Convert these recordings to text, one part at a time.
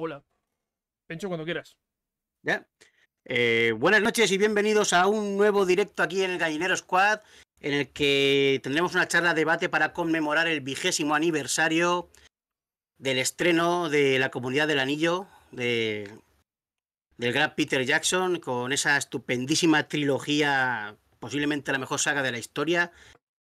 hola. Pencho cuando quieras. Ya. Eh, buenas noches y bienvenidos a un nuevo directo aquí en el Gallinero Squad, en el que tendremos una charla de debate para conmemorar el vigésimo aniversario del estreno de La Comunidad del Anillo, de, del gran Peter Jackson, con esa estupendísima trilogía, posiblemente la mejor saga de la historia,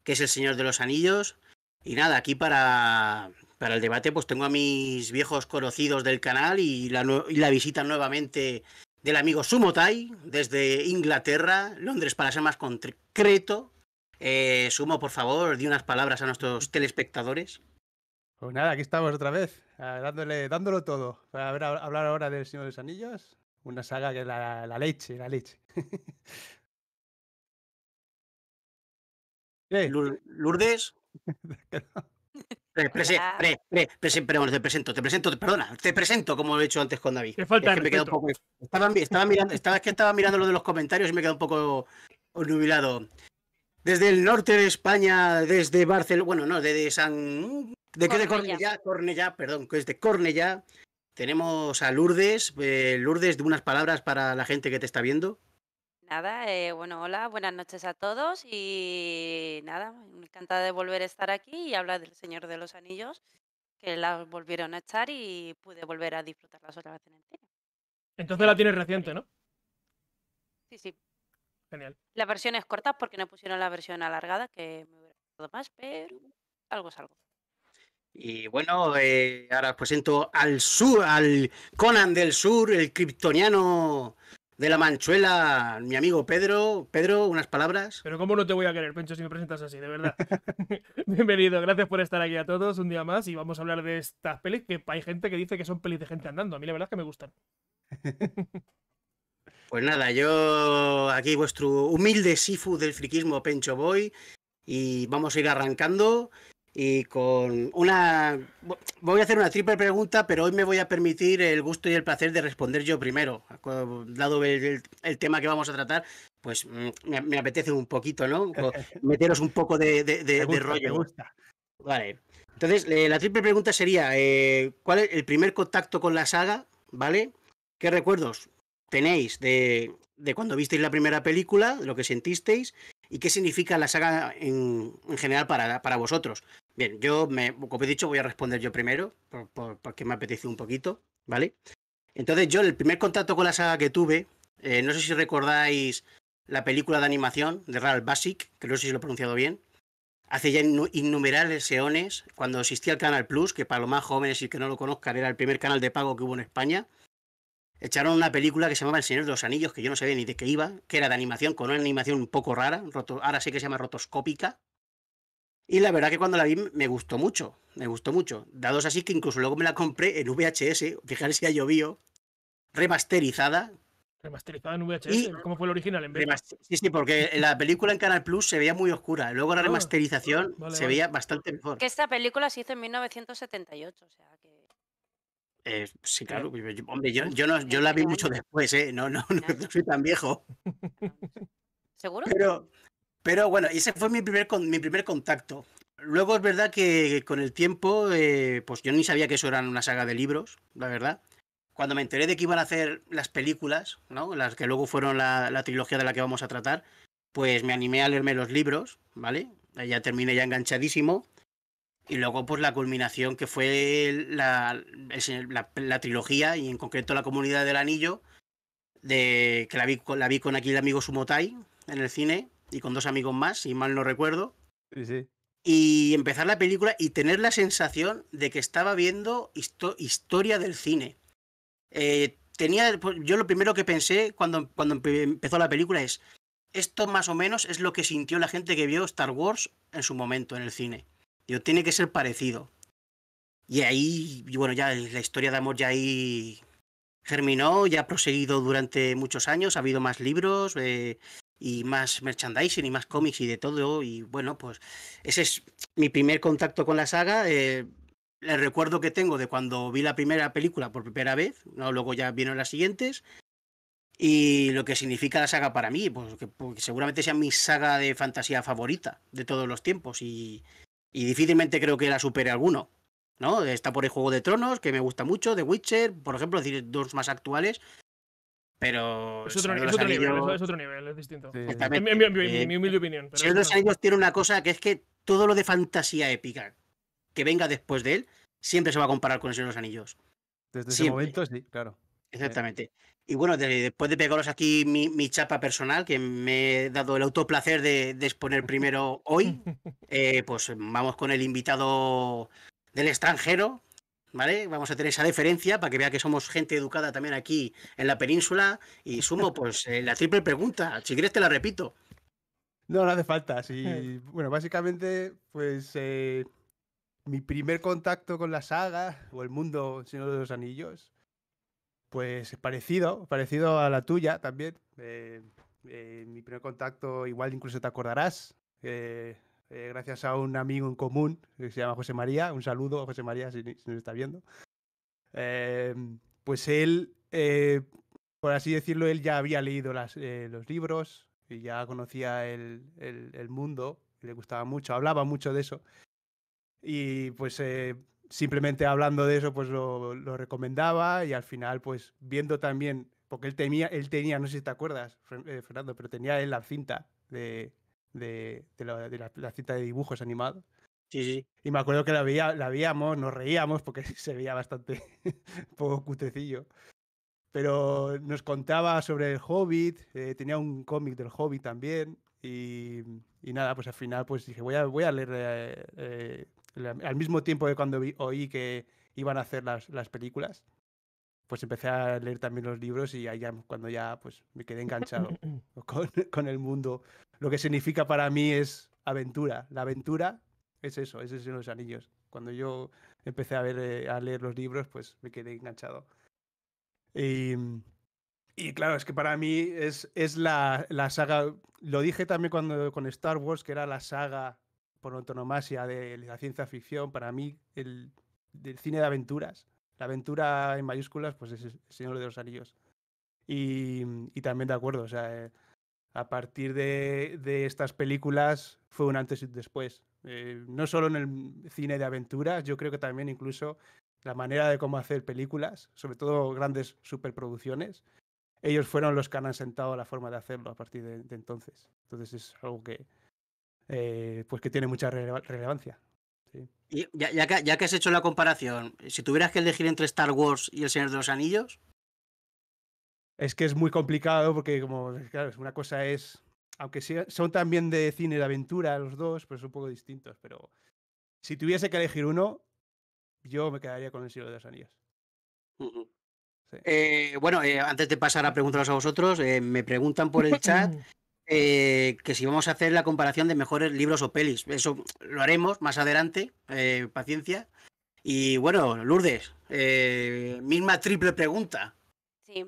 que es El Señor de los Anillos. Y nada, aquí para para el debate, pues tengo a mis viejos conocidos del canal y la, visita nuevamente del amigo Sumotai desde Inglaterra, Londres para ser más concreto. Eh, Sumo, por favor, di unas palabras a nuestros telespectadores. Pues nada, aquí estamos otra vez, dándole, dándolo todo. Para hablar ahora del Señor de los Anillos, una saga que es la, la leche, la leche. Lourdes. Pre, te presento, te presento, perdona, te presento como lo he hecho antes con David. Falta me un poco, estaba, mirando, estaba, que estaba mirando lo de los comentarios y me quedado un poco nubilado. Desde el norte de España, desde Barcelona, bueno, no, desde San... ¿De qué? De Cornellá, Cornellá, perdón, de Cornellá. Tenemos a Lourdes, eh, Lourdes, de unas palabras para la gente que te está viendo. Nada, eh, bueno, hola, buenas noches a todos y nada, encantada de volver a estar aquí y hablar del Señor de los Anillos, que la volvieron a echar y pude volver a disfrutar otra vez en Entonces la tienes reciente, ¿no? Sí, sí. Genial. La versión es corta porque no pusieron la versión alargada, que me hubiera gustado más, pero algo es algo. Y bueno, eh, ahora os presento al sur, al Conan del Sur, el kryptoniano de la Manchuela, mi amigo Pedro. Pedro, unas palabras. Pero cómo no te voy a querer, Pencho, si me presentas así, de verdad. Bienvenido, gracias por estar aquí a todos un día más y vamos a hablar de estas pelis que hay gente que dice que son pelis de gente andando. A mí la verdad es que me gustan. pues nada, yo aquí vuestro humilde sifu del friquismo Pencho Boy y vamos a ir arrancando y con una... Voy a hacer una triple pregunta, pero hoy me voy a permitir el gusto y el placer de responder yo primero, dado el, tema que vamos a tratar. Pues mm, me, apetece un poquito, ¿no? Meteros un poco de, rollo. Vale. Entonces, eh, la triple pregunta sería, eh, ¿cuál es el primer contacto con la saga? ¿Vale? ¿Qué recuerdos tenéis de, cuando visteis la primera película, lo que sentisteis? y qué significa la saga en, general para, para, vosotros. Bien, yo, me, como he dicho, voy a responder yo primero, porque me apetece un poquito, ¿vale? Entonces, yo, el primer contacto con la saga que tuve, eh, no sé si recordáis la película de animación de Ralph Basic, que no sé si lo he pronunciado bien, hace ya innumerables eones, cuando existía el Canal Plus, que para los más jóvenes y que no lo conozcan era el primer canal de pago que hubo en España, echaron una película que se llamaba El Señor de los Anillos, que yo no sabía ni de qué iba, que era de animación, con una animación un poco rara, ahora sí que se llama rotoscópica, y la verdad que cuando la vi me gustó mucho, me gustó mucho. Dados así que incluso luego me la compré en VHS, fijaros si ha llovido, remasterizada. Remasterizada en VHS, ¿cómo fue el original? En sí, sí, porque la película en Canal Plus se veía muy oscura, luego la ah, remasterización se veía bastante mejor. Que esta película se hizo en 1978, o sea que... Eh, sí, claro. hombre, yo, la vi mucho después, ¿eh? No, no, soy tan viejo. ¿Seguro? Pero, pero bueno, ese fue mi primer, mi primer contacto. Luego es verdad que con el tiempo, eh, pues yo ni sabía que eso era una saga de libros, la verdad. Cuando me enteré de que iban a hacer las películas, ¿no? las que luego fueron la, trilogía de la que vamos a tratar, pues me animé a leerme los libros, ¿vale? Ya terminé ya enganchadísimo. Y luego, pues la culminación que fue la, trilogía y en concreto la comunidad del anillo, de, que la vi, la vi con aquí el amigo Sumotai en el cine y con dos amigos más, si mal no recuerdo. Y empezar la película y tener la sensación de que estaba viendo historia del cine. Eh, tenía, pues, yo lo primero que pensé cuando, cuando empezó la película es, esto más o menos es lo que sintió la gente que vio Star Wars en su momento en el cine. yo tiene que ser parecido. Y ahí, bueno, ya la historia de amor ya ahí germinó, ya ha proseguido durante muchos años, ha habido más libros, eh, y más merchandising y más cómics y de todo. Y bueno, pues ese es mi primer contacto con la saga. Eh, el recuerdo que tengo de cuando vi la primera película por primera vez, ¿no? luego ya vino las siguientes. Y lo que significa la saga para mí, pues, pues que seguramente sea mi saga de fantasía favorita de todos los tiempos. Y, y difícilmente creo que la supere alguno. ¿no? Está por el Juego de Tronos, que me gusta mucho, The Witcher, por ejemplo, decir, dos más actuales, pero. Es otro, nivel, es otro nivel, es distinto. Eh, mi, humilde opinión. Pero Señor de los Anillos tiene una cosa que es que todo lo de fantasía épica que venga después de él siempre se va a comparar con el Señor de los Anillos. Desde ese momento, sí, claro. Exactamente. Y bueno, después de pegaros aquí mi, chapa personal, que me he dado el autoplacer de, de exponer primero hoy, eh, pues vamos con el invitado del extranjero, ¿Vale? Vamos a tener esa diferencia para que vea que somos gente educada también aquí en la península. Y sumo, pues, eh, la triple pregunta. Si quieres, te la repito. No, no hace falta. Bueno, básicamente, pues, eh, mi primer contacto con la saga o el mundo Señor de los Anillos, pues, parecido, parecido a la tuya también. Eh, mi primer contacto, igual incluso te acordarás. Eh, gracias a un amigo en común que eh, se llama José María, un saludo a José María si, nos está viendo, eh, pues él, por así decirlo, él ya había leído los libros y ya conocía el, mundo, le gustaba mucho, hablaba mucho de eso. Y pues simplemente hablando de eso, pues lo, recomendaba y al final, pues viendo también, porque él tenía, él tenía, no sé si te acuerdas, Fernando, pero tenía él la cinta de, de, la, cita de dibujos animados. Sí, Y me acuerdo que la, la veíamos, nos reíamos porque se veía bastante poco cutecillo. Pero nos contaba sobre el Hobbit, eh, tenía un cómic del Hobbit también. Y, nada, pues al final pues dije, voy a, voy a leer eh, eh, al mismo tiempo que cuando oí que iban a hacer las, películas, pues empecé a leer también los libros y allá cuando ya pues me quedé enganchado con, con el mundo lo que significa para mí es aventura. La aventura es eso, es de los anillos. Cuando yo empecé a, ver, eh, a leer los libros, pues me quedé enganchado. Y, claro, es que para mí es, es la, la, saga, lo dije también cuando con Star Wars, que era la saga por antonomasia de la ciencia ficción, para mí el del cine de aventuras. La aventura en mayúsculas, pues es el Señor de los Anillos. Y, también de acuerdo, o sea, eh, a partir de, estas películas fue un antes y un después. Eh, no solo en el cine de aventuras, yo creo que también incluso la manera de cómo hacer películas, sobre todo grandes superproducciones, ellos fueron los que han asentado la forma de hacerlo a partir de, entonces. Entonces es algo que, eh, pues que tiene mucha relevancia. Y ya, que, ya que has hecho la comparación, si tuvieras que elegir entre Star Wars y El Señor de los Anillos, es que es muy complicado porque, como, claro, una cosa es, aunque son también de cine de aventura los dos, pues son un poco distintos. Pero si tuviese que elegir uno, yo me quedaría con el siglo de las Anillas. Eh, bueno, eh, antes de pasar a preguntaros a vosotros, eh, me preguntan por el chat que si vamos a hacer la comparación de mejores libros o pelis. Eso lo haremos más adelante, paciencia. Y bueno, Lourdes, misma triple pregunta. Sí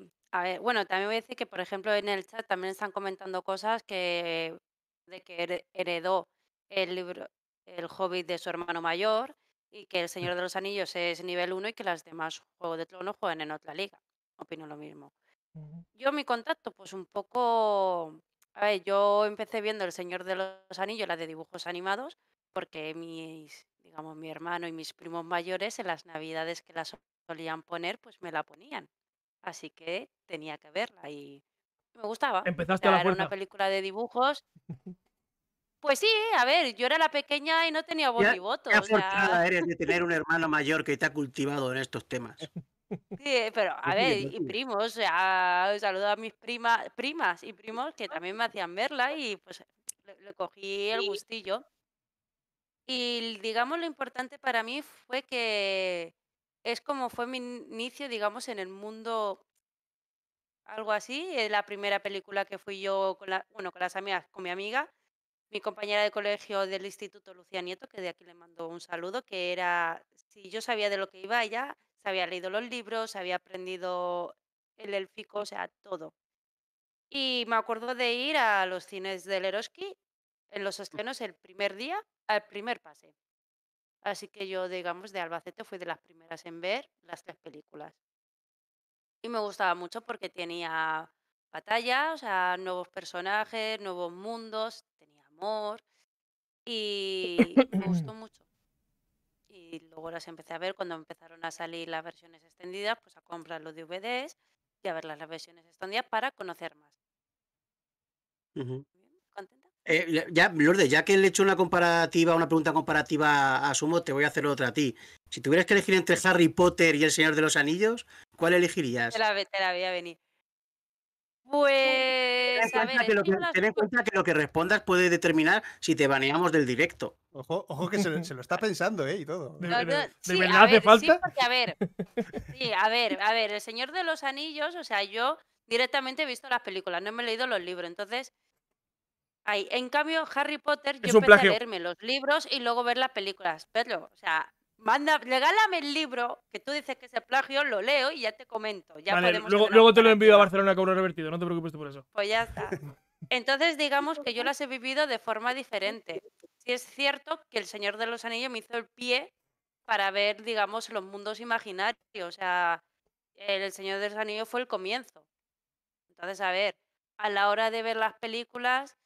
bueno, también voy a decir que, por ejemplo, en el chat también están comentando cosas que de que heredó el libro El Hobbit de su hermano mayor y que El mm. Señor de los Anillos es nivel 1 y que las demás Juegos de trono juegan en otra liga. Opino lo mismo. Yo mi contacto, pues un poco... A ver, yo empecé viendo El Señor de los Anillos, la de dibujos animados, porque mis, digamos, mi hermano y mis primos mayores en las navidades que las solían poner, pues me la ponían así que tenía que verla y me gustaba. Empezaste a la fuerza. una película de dibujos. Pues sí, a ver, yo era la pequeña y no tenía voz ni voto. Qué afortunada eres de tener un hermano mayor que te ha cultivado en estos temas. Sí, eh, pero a ver, y primos, o saludo a mis primas, y primos que también me hacían verla y pues le cogí el gustillo. Y digamos lo importante para mí fue que es como fue mi inicio, digamos, en el mundo, algo así. Eh, la primera película que fui yo con, la, bueno, con las amigas, con mi amiga, mi compañera de colegio del Instituto Lucía Nieto, que de aquí le mando un saludo, que era, si yo sabía de lo que iba, ya, se había leído los libros, había aprendido el élfico, o sea, todo. Y me acuerdo de ir a los cines del Eroski en los mm. estrenos el primer día, al primer pase. Así que yo, digamos, de Albacete fui de las primeras en ver las tres películas. Y me gustaba mucho porque tenía batallas, o sea, nuevos personajes, nuevos mundos, tenía amor y me gustó mucho. Y luego las empecé a ver cuando empezaron a salir las versiones extendidas, pues a comprar los DVDs y a ver las versiones extendidas para conocer más. Eh, ya, Lorde, ya que le he hecho una comparativa, una pregunta comparativa a Sumo, te voy a hacer otra a ti. Si tuvieras que elegir entre Harry Potter y El Señor de los Anillos, ¿cuál elegirías? Te la, voy a venir. Pues. Ten en, cuenta, que lo que, respondas puede determinar si te baneamos del directo. Ojo, que se, lo está pensando, ¿eh? Y todo. ¿De, verdad hace falta? a ver. Sí, a ver, a ver. El Señor de los Anillos, o sea, yo directamente he visto las películas, no me he leído los libros. Entonces, en cambio, Harry Potter, yo empecé leerme los libros y luego ver las películas. Pero, o sea, manda, regálame el libro que tú dices que es el plagio, lo leo y ya te comento. Ya luego, te lo envío a Barcelona un revertido, no te preocupes tú por eso. Pues ya está. Entonces, digamos que yo las he vivido de forma diferente. Sí es cierto que El Señor de los Anillos me hizo el pie para ver, digamos, los mundos imaginarios. O sea, El Señor de los Anillos fue el comienzo. Entonces, a ver, a la hora de ver las películas,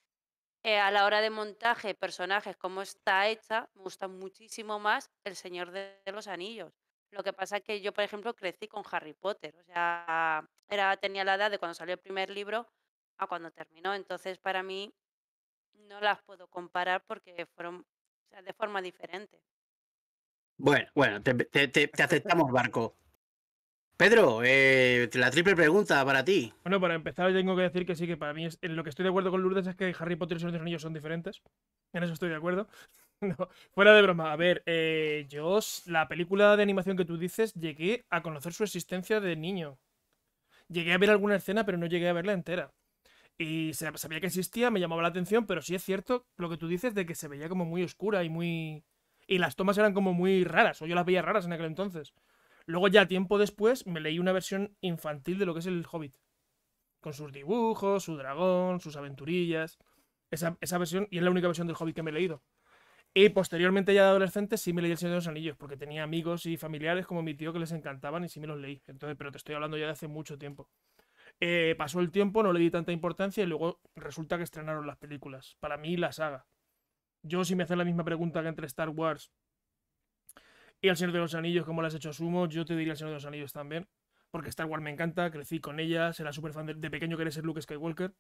eh, a la hora de montaje, personajes, cómo está hecha, me gusta muchísimo más El Señor de, los Anillos. Lo que pasa es que yo, por ejemplo, crecí con Harry Potter. O sea, era, tenía la edad de cuando salió el primer libro a cuando terminó. Entonces, para mí, no las puedo comparar porque fueron de forma diferente. Bueno, bueno, te aceptamos, Barco. Pedro, eh, la triple pregunta para ti. Bueno, para empezar tengo que decir que sí, que para mí en lo que estoy de acuerdo con Lourdes es que Harry Potter y los niños son diferentes. En eso estoy de acuerdo. fuera de broma. A ver, eh, yo la película de animación que tú dices llegué a conocer su existencia de niño. Llegué a ver alguna escena, pero no llegué a verla entera. Y sabía que existía, me llamaba la atención, pero sí es cierto lo que tú dices de que se veía como muy oscura y muy... Y las tomas eran como muy raras, o yo las veía raras en aquel entonces. Luego ya tiempo después me leí una versión infantil de lo que es el Hobbit. Con sus dibujos, su dragón, sus aventurillas. Esa, versión, y es la única versión del Hobbit que me he leído. Y posteriormente ya de adolescente sí me leí El Señor de los Anillos, porque tenía amigos y familiares como mi tío que les encantaban y sí me los leí. Entonces, pero te estoy hablando ya de hace mucho tiempo. Eh, pasó el tiempo, no le di tanta importancia y luego resulta que estrenaron las películas. Para mí, la saga. Yo, si me hacen la misma pregunta que entre Star Wars, y al Señor de los Anillos, como lo has hecho Sumo, yo te diría al Señor de los Anillos también. Porque Star Wars me encanta, crecí con ella, era súper fan de, de pequeño querer ser Luke Skywalker.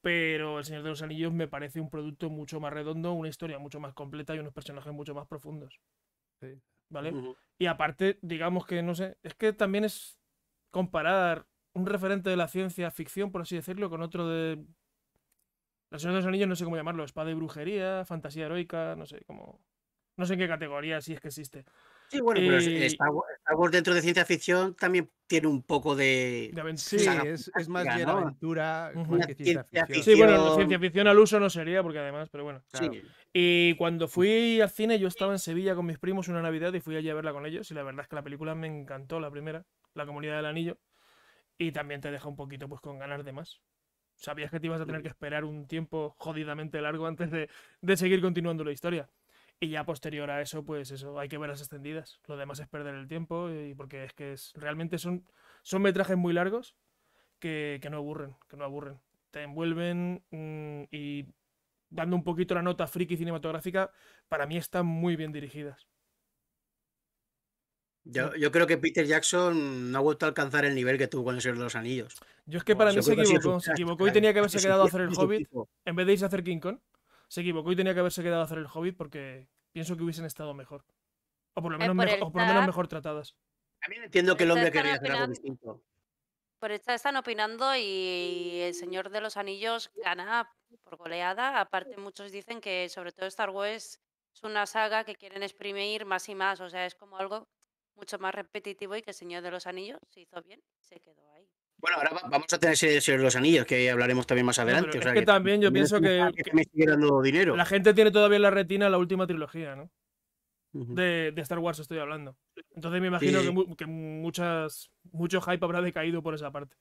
Pero El Señor de los Anillos me parece un producto mucho más redondo, una historia mucho más completa y unos personajes mucho más profundos. Sí. ¿Vale? Y aparte, digamos que, no sé, es que también es comparar un referente de la ciencia ficción, por así decirlo, con otro de... El Señor de los Anillos no sé cómo llamarlo, espada de brujería, fantasía heroica, no sé, cómo. No sé en qué categoría, si es que existe. Sí, bueno, pero eh, Star Wars, dentro de ciencia ficción también tiene un poco de. Sí, es, más bien aventura ciencia ficción. Sí, bueno, ciencia ficción al uso no sería, porque además, pero bueno. Y cuando mm. fui al cine, yo estaba en Sevilla con mis primos una Navidad y fui allí a verla con ellos. Y la verdad es que la película me encantó, la primera, La Comunidad del Anillo. Y también te deja un poquito pues con ganas de más. Sabías que te ibas a tener mm. que esperar un tiempo jodidamente largo antes de, de seguir continuando la historia. Y ya posterior a eso, pues eso, hay que ver las extendidas. Lo demás es perder el tiempo y porque es que es, realmente son, son metrajes muy largos que, no aburren, que no aburren. Te envuelven mm, y dando un poquito la nota friki cinematográfica, para mí están muy bien dirigidas. Yo, creo que Peter Jackson no ha vuelto a alcanzar el nivel que tuvo con el los Anillos. Yo es que para mí se equivocó, se equivocó y tenía que haberse quedado a hacer el Hobbit en vez de irse a hacer King Kong se equivocó y tenía que haberse quedado a hacer el Hobbit porque pienso que hubiesen estado mejor. O por lo eh, menos, mejor tratadas. También entiendo que el hombre quería hacer algo distinto. Por esta están opinando y el Señor de los Anillos gana por goleada. Aparte, muchos dicen que sobre todo Star Wars es una saga que quieren exprimir más y más. O sea, es como algo mucho más repetitivo y que el Señor de los Anillos se hizo bien y se quedó ahí. Bueno, ahora vamos a tener series de los Anillos, que hablaremos también más adelante. que, también yo pienso que, dinero. La gente tiene todavía en la retina la última trilogía, ¿no? de, Star Wars estoy hablando. Entonces me imagino que, muchas, mucho hype habrá decaído por esa parte.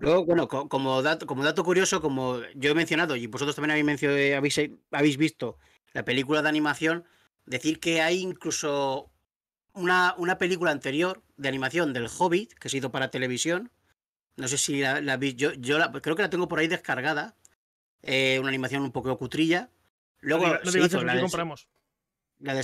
Luego, bueno, como dato, como dato curioso, como yo he mencionado, y vosotros también habéis, mencionado, habéis, habéis visto la película de animación, decir que hay incluso una, película anterior de animación del Hobbit que se hizo para televisión. No sé si la, vi, yo, yo la, creo que la tengo por ahí descargada. Eh, una animación un poco cutrilla. Luego la, del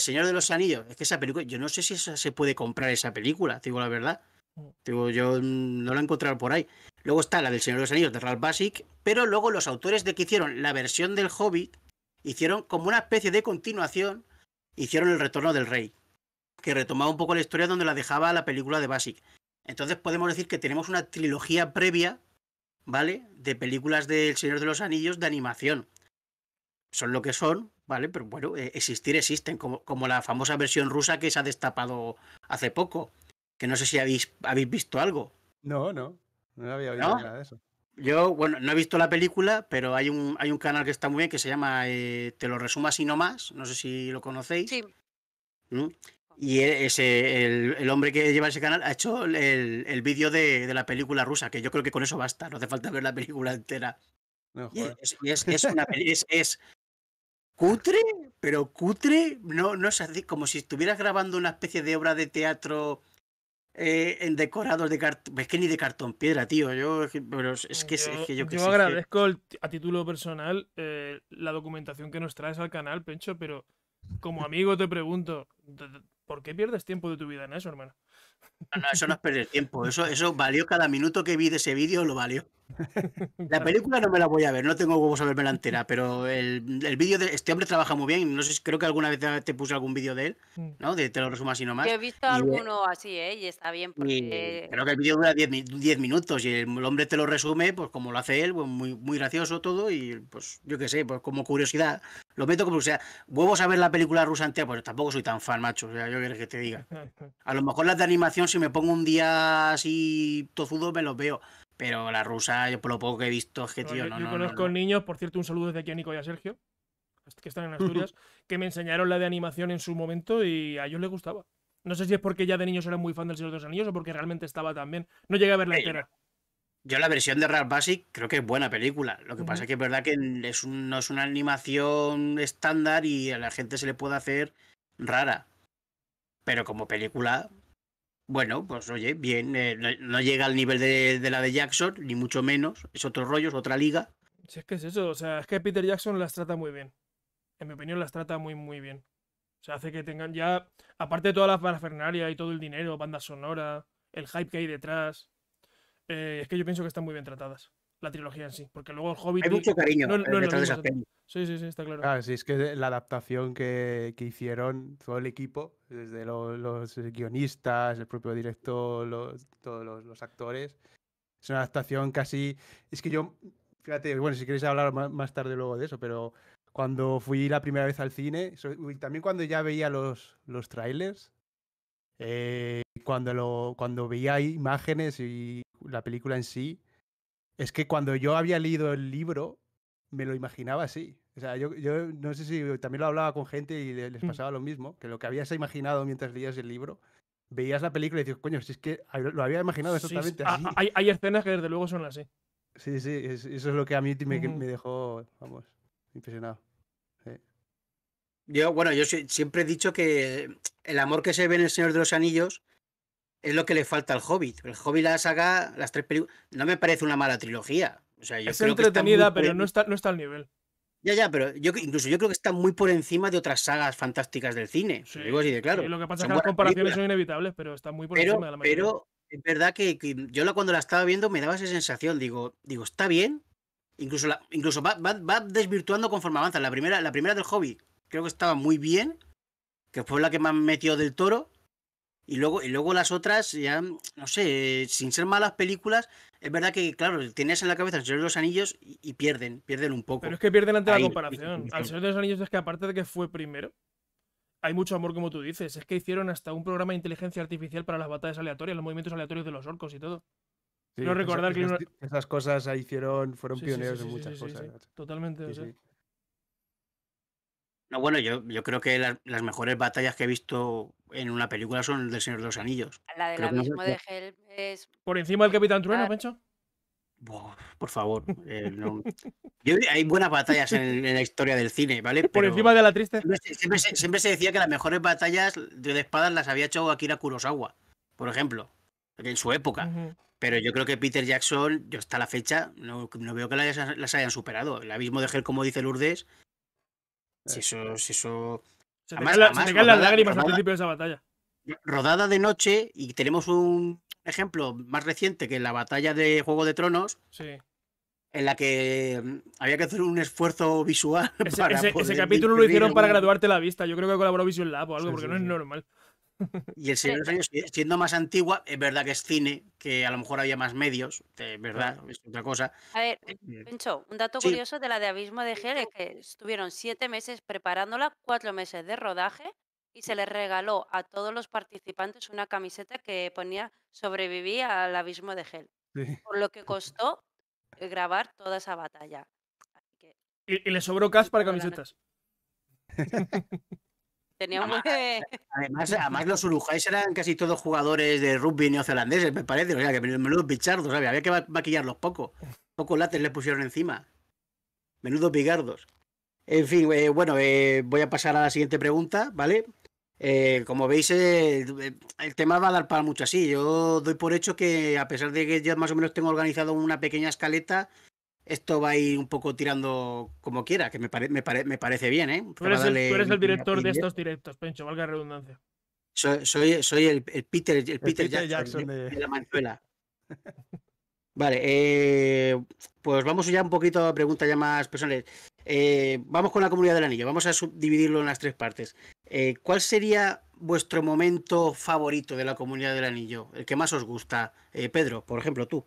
Señor de los Anillos. Es que esa película, yo no sé si se puede comprar esa película, digo la verdad. Mm. yo mm, no la he encontrado por ahí. Luego está la del Señor de los Anillos de Ralph Basic, pero luego los autores de que hicieron la versión del Hobbit hicieron como una especie de continuación, hicieron el retorno del rey que retomaba un poco la historia donde la dejaba la película de Basic. Entonces podemos decir que tenemos una trilogía previa, ¿vale? De películas del Señor de los Anillos de animación. Son lo que son, ¿vale? Pero bueno, e-, existir existen, como, la famosa versión rusa que se ha destapado hace poco. Que no sé si habéis, habéis visto algo. No, no. No había oído nada de eso. Yo, bueno, no he visto la película, pero hay un, hay un canal que está muy bien que se llama eh, Te lo resumas y no más, No sé si lo conocéis. Sí. ¿Mm? Y e-, ese, el, hombre que lleva ese canal ha hecho el, vídeo de, la película rusa, que yo creo que con eso basta, no hace falta ver la película entera. es, es, cutre, pero cutre, no, no es así, como si estuvieras grabando una especie de obra de teatro eh, en decorados de cartón. Es que ni de cartón piedra, tío. Yo, es, que, agradezco a título personal eh, la documentación que nos traes al canal, Pencho, pero como amigo te pregunto, ¿Por qué pierdes tiempo de tu vida en eso, hermano? No, no, eso no es perder tiempo. Eso, eso valió cada minuto que vi de ese vídeo, lo valió. La película no me la voy a ver, no tengo huevos a verme la entera, pero el, el vídeo de este hombre trabaja muy bien. No sé, creo que alguna vez te puse algún vídeo de él, mm. ¿no? De, te lo resumo así nomás. Yo he visto alguno así, ¿eh? Y está bien. creo que el vídeo dura 10 minutos y el, hombre te lo resume, pues como lo hace él, pues, muy, muy gracioso todo. Y pues yo qué sé, pues como curiosidad, lo meto como, o sea, huevos a ver la película rusa entera, pues tampoco soy tan fan, macho. O sea, yo quiero que te diga. A lo mejor las de animación, si me pongo un día así tozudo, me los veo. Pero la rusa, yo por lo poco que he visto es que, tío, no. Yo, conozco niños, por cierto, un saludo desde aquí a Nico y a Sergio, que están en Asturias, que me enseñaron la de animación en su momento y a ellos les gustaba. No sé si es porque ya de niños eran muy fan del Señor de los Anillos o porque realmente estaba también. No llegué a verla la entera. Yo la versión de Ralph Basic creo que es buena película. Lo que pasa es que es verdad que es no es una animación estándar y a la gente se le puede hacer rara. Pero como película, bueno, pues oye, bien, eh, no, llega al nivel de, la de Jackson, ni mucho menos. Es otro rollo, es otra liga. Si es que es eso, o sea, es que Peter Jackson las trata muy bien. En mi opinión, las trata muy, muy bien. O sea, hace que tengan ya, aparte de toda la parafernalia y todo el dinero, banda sonora, el hype que hay detrás, eh, es que yo pienso que están muy bien tratadas la trilogía en sí. Porque luego el Hobbit. Hay mucho cariño no, no, no, Sí, sí, sí, está claro. Ah, sí, es que la adaptación que, que hicieron todo el equipo desde los guionistas, el propio director, todos los, actores. Es una adaptación casi. Es que yo, fíjate, bueno, si queréis hablar más, tarde luego de eso, pero cuando fui la primera vez al cine, también cuando ya veía los, los trailers, eh, cuando, lo, cuando veía imágenes y la película en sí, es que cuando yo había leído el libro, me lo imaginaba así. O sea, yo, no sé si también lo hablaba con gente y les mm. pasaba lo mismo, que lo que habías imaginado mientras leías el libro, veías la película y dices, coño, si es que lo había imaginado exactamente ah, así. Hay, escenas que desde luego son así. Sí, sí, eso es lo que a mí me, dejó, vamos, impresionado. Yo, bueno, yo siempre he dicho que el amor que se ve en El Señor de los Anillos es lo que le falta al Hobbit. El Hobbit, la saga, las tres películas, no me parece una mala trilogía. O sea, es entretenida, pero no está, no está al nivel. Ya, ya, pero yo incluso yo creo que está muy por encima de otras sagas fantásticas del cine. digo claro. lo que pasa es que las comparaciones son inevitables, pero está muy por encima de la mayoría. Pero es verdad que, yo yo cuando la estaba viendo me daba esa sensación. Digo, digo, está bien. Incluso, la, incluso va, desvirtuando conforme avanza. La primera, la primera del hobby creo que estaba muy bien, que fue la que más metió del toro. Y luego, y luego las otras, ya, no sé, sin ser malas películas, es verdad que, claro, tienes en la cabeza el Señor de los Anillos y, pierden, pierden un poco. Pero es que pierden ante la comparación. Al Señor de los Anillos es que aparte de que fue primero, hay mucho amor como tú dices. Es que hicieron hasta un programa de inteligencia artificial para las batallas aleatorias, los movimientos aleatorios de los orcos y todo. recordar que... Esas, cosas hicieron, fueron pioneros en muchas cosas. Totalmente. No, bueno, yo, creo que las mejores batallas que he visto en una película son el del Señor de los Anillos. La del abismo de es... ¿Por encima del Capitán Trueno, Pencho? por favor. Eh, hay buenas batallas en, la historia del cine, ¿vale? por encima de la triste. Siempre, se, decía que las mejores batallas de espadas las había hecho Akira Kurosawa, por ejemplo, en su época. Pero yo creo que Peter Jackson, yo hasta la fecha, no, veo que las, hayan superado. El abismo de Hell, como dice Lourdes, si eso, eso... Se caen las lágrimas al principio de esa batalla. Rodada de noche, y tenemos un ejemplo más reciente que la batalla de Juego de Tronos. En la que mm, había que hacer un esfuerzo visual. Ese, para ese, capítulo lo hicieron para graduarte la vista. Yo creo que colaboró Vision Lab o algo, porque no es normal. Y El Señor siendo más antigua, es verdad que es cine, que a lo mejor había más medios, es verdad, es otra cosa. A ver, eh, eh, un dato curioso de la de Abismo de Gel es que estuvieron siete meses preparándola, cuatro meses de rodaje, y se les regaló a todos los participantes una camiseta que ponía sobreviví al Abismo de Gel, por lo que costó eh, grabar toda esa batalla. y, y, le sobró cash para camisetas. Teníamos además, que... además, los surujáis eran casi todos jugadores de rugby neozelandeses, me parece. O sea, que Había que maquillarlos poco. Pocos látex le pusieron encima. Menudos bigardos. En fin, eh, bueno, eh, voy a pasar a la siguiente pregunta, ¿vale? Eh, como veis, el, tema va a dar para mucho así. Yo doy por hecho que, a pesar de que ya más o menos tengo organizado una pequeña escaleta, esto va a ir un poco tirando como quiera, que me, me, me parece bien, ¿eh? Tú eres, el, director de estos directos, Pencho, valga la redundancia. Soy, el, Peter, el, Jackson, de... la Manzuela. vale, eh, pues vamos ya un poquito a preguntas ya más personales. Eh, vamos con la comunidad del anillo, vamos a subdividirlo en las tres partes. ¿Cuál sería vuestro momento favorito de la comunidad del anillo? El que más os gusta, Pedro, por ejemplo, tú.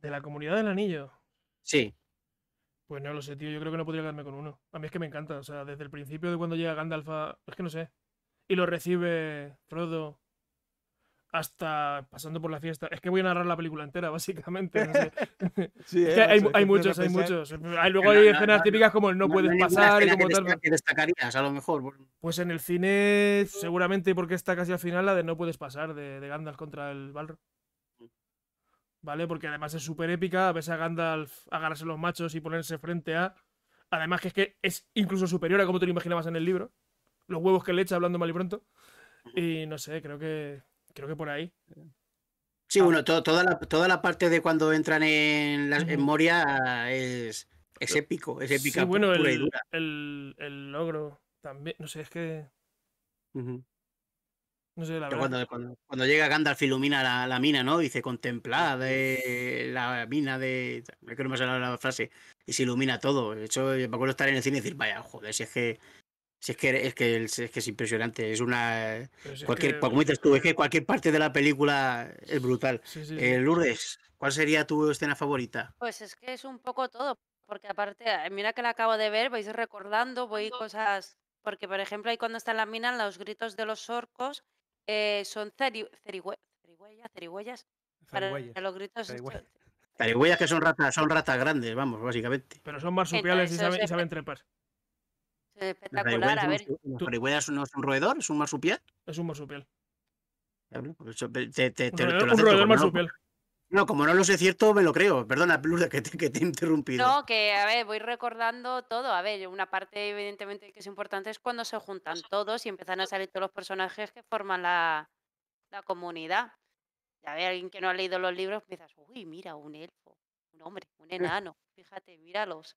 De la comunidad del anillo. Sí. Pues no lo sé, tío. Yo creo que no podría quedarme con uno. A mí es que me encanta. O sea, desde el principio de cuando llega Gandalf Es que no sé. Y lo recibe Frodo hasta pasando por la fiesta. Es que voy a narrar la película entera, básicamente. sí, eh, hay, muchos, hay muchos. luego hay escenas típicas como el no, puedes pasar y como tal. destacarías, a lo mejor. Pues en el cine, seguramente porque está casi al final, la de no puedes pasar de, Gandalf contra el Balrog ¿vale? Porque además es súper épica, ves a Gandalf agarrarse los machos y ponerse frente a... Además que es que es incluso superior a como te lo imaginabas en el libro. Los huevos que le echa hablando mal y pronto. Y no sé, creo que, creo que por ahí. Sí, ah. bueno, toda, la, toda la parte de cuando entran en, la, memoria Moria es, épico, es épica. Sí, bueno, el, El, logro también, no sé, es que... Cuando, cuando, llega Gandalf ilumina la, mina, ¿no? Dice, contemplad la mina de... Creo que no la frase. Y se ilumina todo. De hecho, me acuerdo estar en el cine y decir, vaya, joder, si es que... es que es que es, impresionante, es una cualquier, pues como es que cualquier parte de la película es brutal. Eh, Lourdes, ¿cuál sería tu escena favorita? Pues es que es un poco todo, porque aparte, eh, mira que la acabo de ver, vais recordando, voy cosas, porque por ejemplo ahí cuando está en la mina, los gritos de los orcos, eh, son cerigüeyas, para los gritos. Cerigüeyas. que son ratas, son ratas grandes, vamos, básicamente. Pero son marsupiales y, saben, saben trepar. espectacular, a ver. no es un roedor? ¿Es un marsupial? Es un marsupial. Pues te, un roedor marsupial. No, como no lo sé cierto, me lo creo. Perdona, que te, que te he interrumpido. No, que a ver, voy recordando todo. A ver, una parte evidentemente que es importante es cuando se juntan todos y empiezan a salir todos los personajes que forman la, la comunidad. Ya ver, alguien que no ha leído los libros, empiezas, uy, mira, un elfo, un hombre, un eh. enano, fíjate, míralos.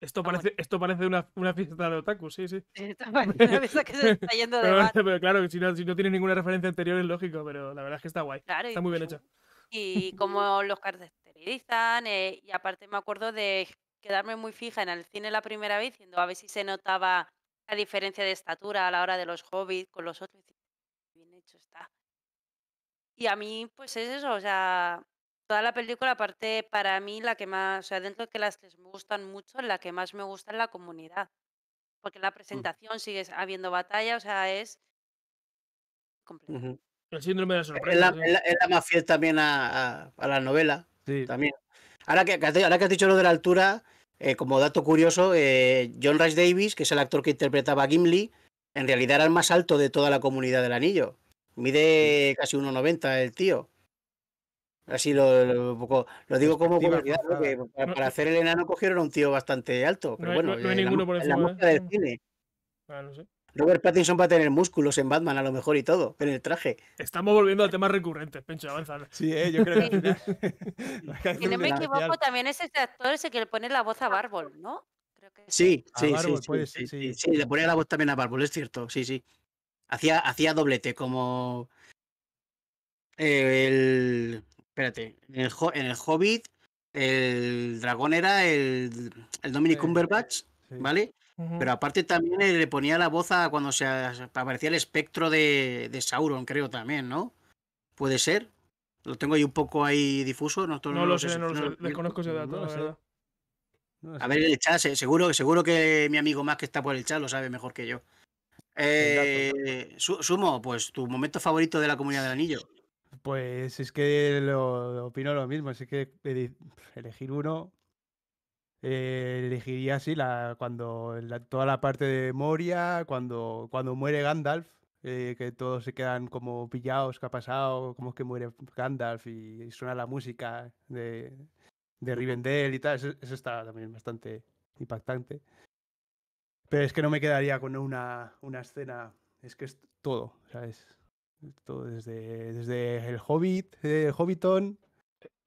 Esto parece, esto parece una, una, fiesta de otaku, sí, sí. Esto parece una fiesta que se está yendo de pero, pero claro, si no, si no tiene ninguna referencia anterior es lógico, pero la verdad es que está guay. está muy bien hecho. hecha y cómo los caracterizan. Eh, y aparte me acuerdo de quedarme muy fija en el cine la primera vez, diciendo a ver si se notaba la diferencia de estatura a la hora de los hobbits con los otros. Y bien hecho está. Y a mí, pues es eso, o sea, toda la película, aparte para mí, la que más, o sea, dentro de que las que me gustan mucho, la que más me gusta es la comunidad. Porque la mm. presentación sigue habiendo batalla, o sea, es el síndrome de la sorpresa. Es la, más fiel también a, la novela. También. Ahora que, ahora que has dicho lo de la altura, eh, como dato curioso, eh, John Rice Davis, que es el actor que interpretaba a Gimli, en realidad era el más alto de toda la comunidad del anillo. Mide casi 1,90 el tío. Así lo, lo digo como curiosidad, porque para, hacer el enano cogieron a un tío bastante alto. Pero bueno, no hay ninguno por el del ¿eh? cine. Ah, no sé. Robert Pattinson va a tener músculos en Batman a lo mejor y todo, en el traje. Estamos volviendo al tema recurrente, Pencho, avanza. Sí, eh, yo creo que... si no me equivoco, también es este actor ese que le pone la voz a Barbol, ¿no? Creo que... Sí, sí, sí, sí, le pone la voz también a Barbol, es cierto, sí, sí. Hacía, hacía doblete como... El... Espérate, en el, Hobbit el dragón era el, el Dominic Cumberbatch, ¿vale? Pero aparte también eh, le ponía la voz a cuando se aparecía el espectro de, Sauron, creo también, ¿no? ¿Puede ser? Lo tengo ahí un poco ahí difuso. No, no lo, sé, no lo sé. conozco ese dato, la verdad. A ver, el chat, seguro, seguro que mi amigo más que está por el chat lo sabe mejor que yo. Eh, sumo, pues tu momento favorito de la comunidad del anillo. Pues es que lo, opino lo mismo, así que eh, elegir uno eh, elegiría así la, cuando toda la parte de Moria, cuando, cuando muere Gandalf, eh, que todos se quedan como pillados, qué ha pasado, cómo es que muere Gandalf y, suena la música de, de Rivendell y tal. Eso, está también bastante impactante. Pero es que no me quedaría con una, una escena, es que es todo, es Todo desde, desde el Hobbit, eh, el Hobbiton,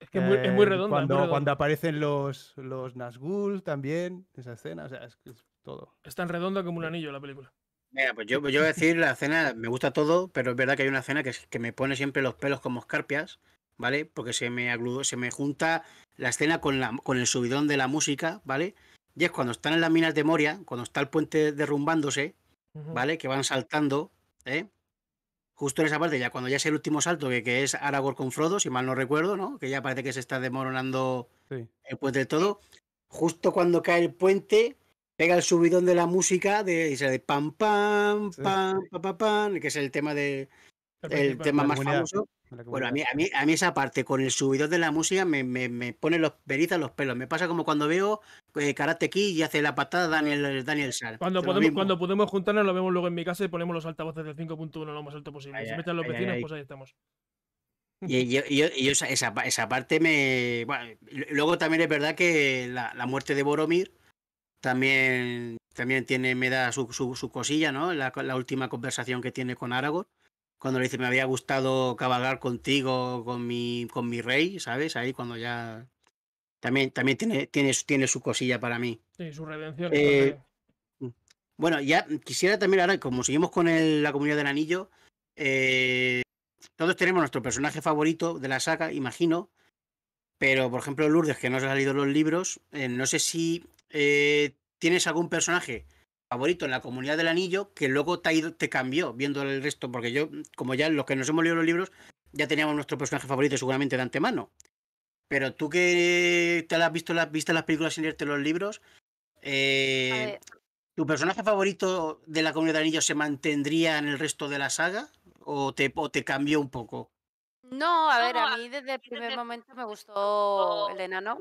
es que es muy, redondo Cuando, aparecen los, los Nazgûl también, esa escena, o sea, es, es todo. Es tan redonda como un anillo la película. Mira, pues yo, pues yo voy a decir, la escena me gusta todo, pero es verdad que hay una escena que, me pone siempre los pelos como escarpias, ¿vale? Porque se me agludo, se me junta la escena con, con el subidón de la música, ¿vale? Y es cuando están en las minas de Moria, cuando está el puente derrumbándose, ¿vale? Que van saltando, ¿eh? justo en esa parte, ya cuando ya es el último salto, que, que es Aragorn con Frodo, si mal no recuerdo, ¿no? Que ya parece que se está demoronando el puente y todo. Justo cuando cae el puente, pega el subidón de la música de, y se de pam pam pam, pam pam que es el tema de el tema más famoso bueno, a mí, a, mí, a mí esa parte con el subidor de la música me, me, me pone los perizas los pelos. Me pasa como cuando veo eh, Karate Kid y hace la patada Daniel, Daniel Cuando podemos, cuando podemos juntarnos, lo vemos luego en mi casa y ponemos los altavoces del 5.1 lo más alto posible. se meten los vecinos, pues ahí estamos. Y, esa, parte me. luego también es verdad que la, muerte de Boromir también, también tiene, me da su, cosilla, ¿no? La, la, última conversación que tiene con Aragorn cuando le dice, me había gustado cabalgar contigo, con mi, con mi rey, ¿sabes? Ahí cuando ya... También, también tiene, tiene, tiene su cosilla para mí. Sí, su redención. Eh, mm, bueno, ya quisiera también ahora, como seguimos con la comunidad del anillo, eh, todos tenemos nuestro personaje favorito de la saga, imagino, pero por ejemplo Lourdes, que no se ha salido los libros, eh, no sé si tienes algún personaje favorito en la comunidad del anillo que luego te, ido, te cambió viendo el resto, porque yo, como ya los que nos hemos leído los libros, ya teníamos nuestro personaje favorito seguramente de antemano. Pero tú que te has visto las, las películas sin leerte los libros, eh, ¿tu personaje favorito de la comunidad del anillo se mantendría en el resto de la saga o te, te cambió un poco? No, a ver, a mí desde el primer momento me gustó el enano,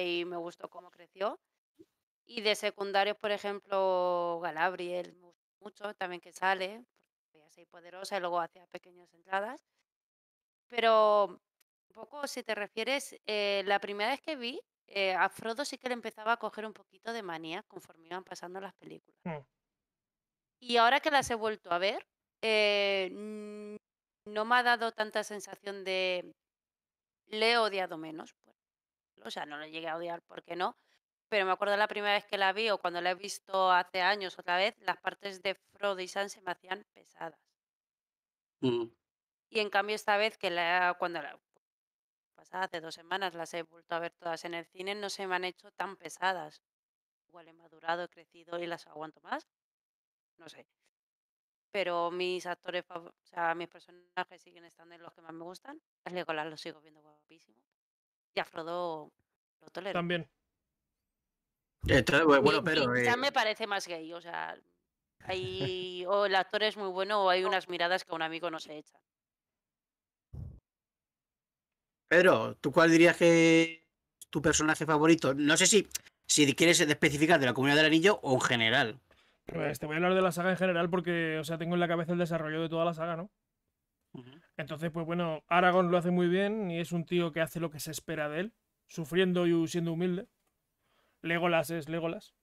y me gustó cómo creció. Y de secundarios, por ejemplo, Galabriel, mucho también que sale, porque hace poderosa y luego hace pequeñas entradas. Pero un poco, si te refieres, eh, la primera vez que vi, eh, a Frodo sí que le empezaba a coger un poquito de manía conforme iban pasando las películas. Hmm. Y ahora que las he vuelto a ver, eh, no me ha dado tanta sensación de le he odiado menos. o sea, no le llegué a odiar, ¿por qué no? pero me acuerdo la primera vez que la vi o cuando la he visto hace años otra vez, las partes de Frodo y San se me hacían pesadas. Mm. Y en cambio esta vez que la, cuando la pasada hace dos semanas las he vuelto a ver todas en el cine, no se me han hecho tan pesadas. Igual he madurado, he crecido y las aguanto más. No sé. Pero mis actores, o sea, mis personajes siguen estando en los que más me gustan. A Legolas lo sigo viendo guapísimo. Y a Frodo lo tolero. También. Eh me parece más gay, o sea, hay, el actor es muy bueno o hay unas miradas que a un amigo no se echa Pedro, ¿tú cuál dirías que es tu personaje favorito? No sé si, si quieres especificar de la comunidad del anillo o en general. Pues te voy a hablar de la saga en general porque, o sea, tengo en la cabeza el desarrollo de toda la saga, ¿no? Entonces, pues bueno, Aragorn lo hace muy bien y es un tío que hace lo que se espera de él, sufriendo y siendo humilde. Legolas es Legolas.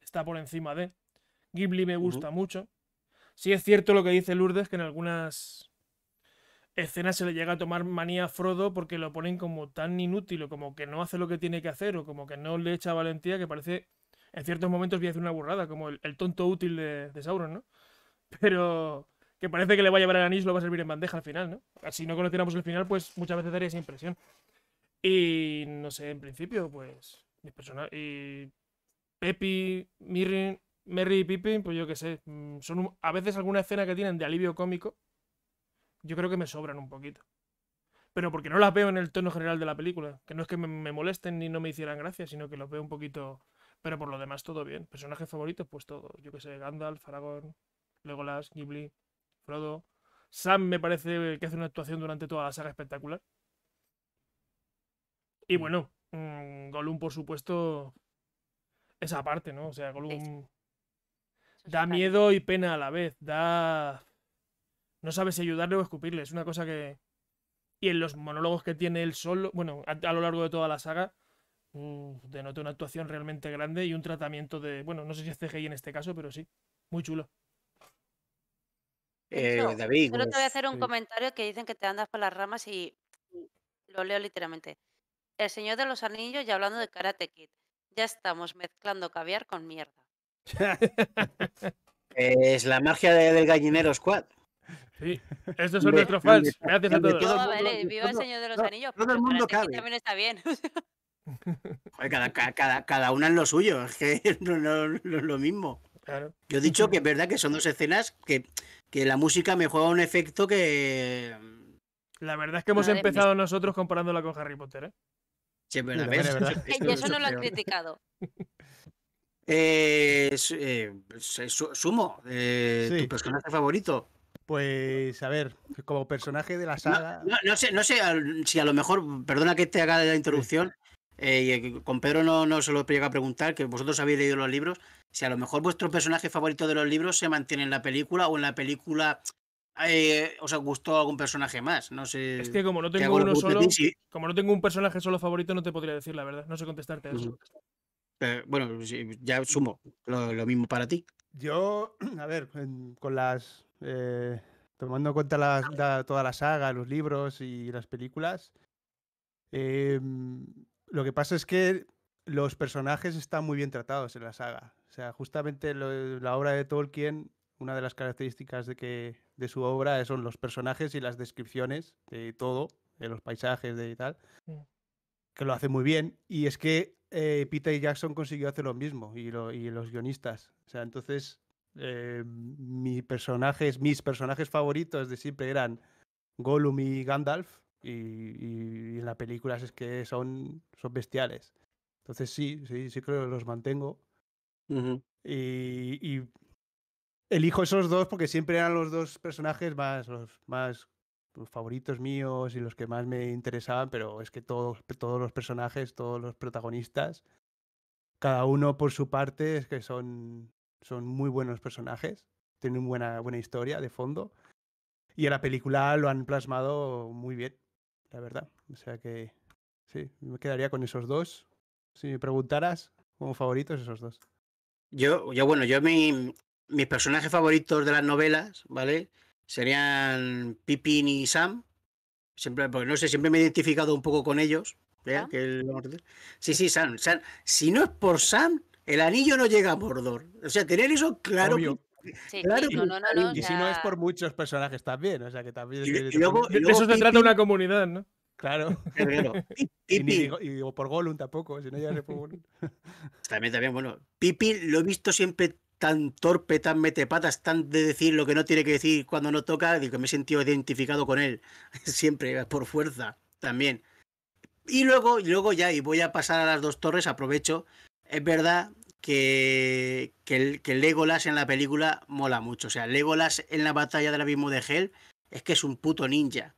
Está por encima de. Ghibli me gusta mucho. Sí es cierto lo que dice Lourdes, que en algunas escenas se le llega a tomar manía a Frodo porque lo ponen como tan inútil o como que no hace lo que tiene que hacer o como que no le echa valentía que parece, en ciertos momentos voy a una burrada, como el, tonto útil de, Sauron, ¿no? Pero que parece que le va a llevar el anís, lo va a servir en bandeja al final, ¿no? Si no conociéramos el final, pues muchas veces daría esa impresión. Y no sé, en principio, pues y. Pepi, Merry y Pippin, pues yo qué sé. Mm, son a veces alguna escena que tienen de alivio cómico. Yo creo que me sobran un poquito. Pero porque no las veo en el tono general de la película. Que no es que me, molesten ni no me hicieran gracia, sino que los veo un poquito. Pero por lo demás, todo bien. Personajes favoritos, pues todos. Yo qué sé, Gandalf, Aragorn, Legolas, Ghibli, Frodo. Sam me parece que hace una actuación durante toda la saga espectacular. Y mm. bueno, Mm, Golum, por supuesto, esa parte, ¿no? O sea, Gollum da miedo y pena a la vez. Da. No sabes si ayudarle o escupirle. Es una cosa que. Y en los monólogos que tiene el solo, bueno, a, lo largo de toda la saga, mm, denota una actuación realmente grande y un tratamiento de. Bueno, no sé si es CGI en este caso, pero sí. Muy chulo. Eh, David, solo te voy a hacer un comentario que dicen que te andas por las ramas y lo leo literalmente. El Señor de los Anillos y hablando de Karate Kid. Ya estamos mezclando caviar con mierda. es la magia del gallinero squad. Sí, estos son nuestros fans. Gracias a todos. viva el Señor de los Anillos. Todo el mundo también está bien. Cada, cada, una en lo suyo, es que no, es lo mismo. Yo he dicho que es verdad que son dos escenas que, que la música me juega un efecto que. La verdad es que hemos empezado nosotros comparándola con Harry Potter, ¿eh? Eso, no lo han criticado. Eh, eh, pues, eh, sumo, tu personaje favorito. Pues a ver, como personaje de la saga. No, sé, no sé si a lo mejor, perdona que te haga la introducción, y con Pedro no, no se lo llega a preguntar, que vosotros habéis leído los libros, si a lo mejor vuestro personaje favorito de los libros se mantiene en la película o en la película eh, os gustó algún personaje más. No sé. Es que como no tengo uno solo, como no tengo un personaje solo favorito, no te podría decir la verdad. No sé contestarte eso. Eh, bueno, ya sumo lo, mismo para ti. Yo, a ver, con las. Eh, tomando en cuenta toda la saga, los libros y las películas, em, lo que pasa es que los personajes están muy bien tratados en la saga. O sea, justamente la obra de Tolkien, una de las características de que de su obra son los personajes y las descripciones de todo, de los paisajes de y tal, que lo hace muy bien. Y es que eh, Peter Jackson consiguió hacer lo mismo y, y los guionistas. O sea, entonces eh, mis personajes, mis personajes favoritos de siempre eran Gollum y Gandalf. Y, en las películas es que son, son bestiales. Entonces sí, sí, sí creo que los mantengo. y, y, elijo esos dos porque siempre eran los dos personajes más, los más pues, favoritos míos y los que más me interesaban, pero es que todos, todos los personajes, todos los protagonistas, cada uno por su parte, es que son, son muy buenos personajes, tienen buena, buena historia de fondo. Y en la película lo han plasmado muy bien, la verdad. O sea que sí, me quedaría con esos dos. Si me preguntaras, como favoritos, esos dos. Yo, yo bueno, yo me mis personajes favoritos de las novelas, ¿vale? Serían Pippin y Sam. Siempre, porque no sé, siempre me he identificado un poco con ellos. ¿eh? Sí, sí, Sam, Si no es por Sam, el anillo no llega a Mordor. O sea, tener eso claro. claro, y si no es por muchos personajes también, o sea que también. eso se trata de una comunidad, ¿no? Claro. y, por Gollum tampoco, si no ya También, también, bueno, Pipi lo he visto siempre tan torpe, tan metepatas, tan de decir lo que no tiene que decir cuando no toca, digo me he sentido identificado con él, siempre, eh, por fuerza, también. Y luego, y luego ya, y voy a pasar a las dos torres, aprovecho, es verdad que, que, que Legolas en la película mola mucho, o sea, Legolas en la batalla del abismo de Hell es que es un puto ninja.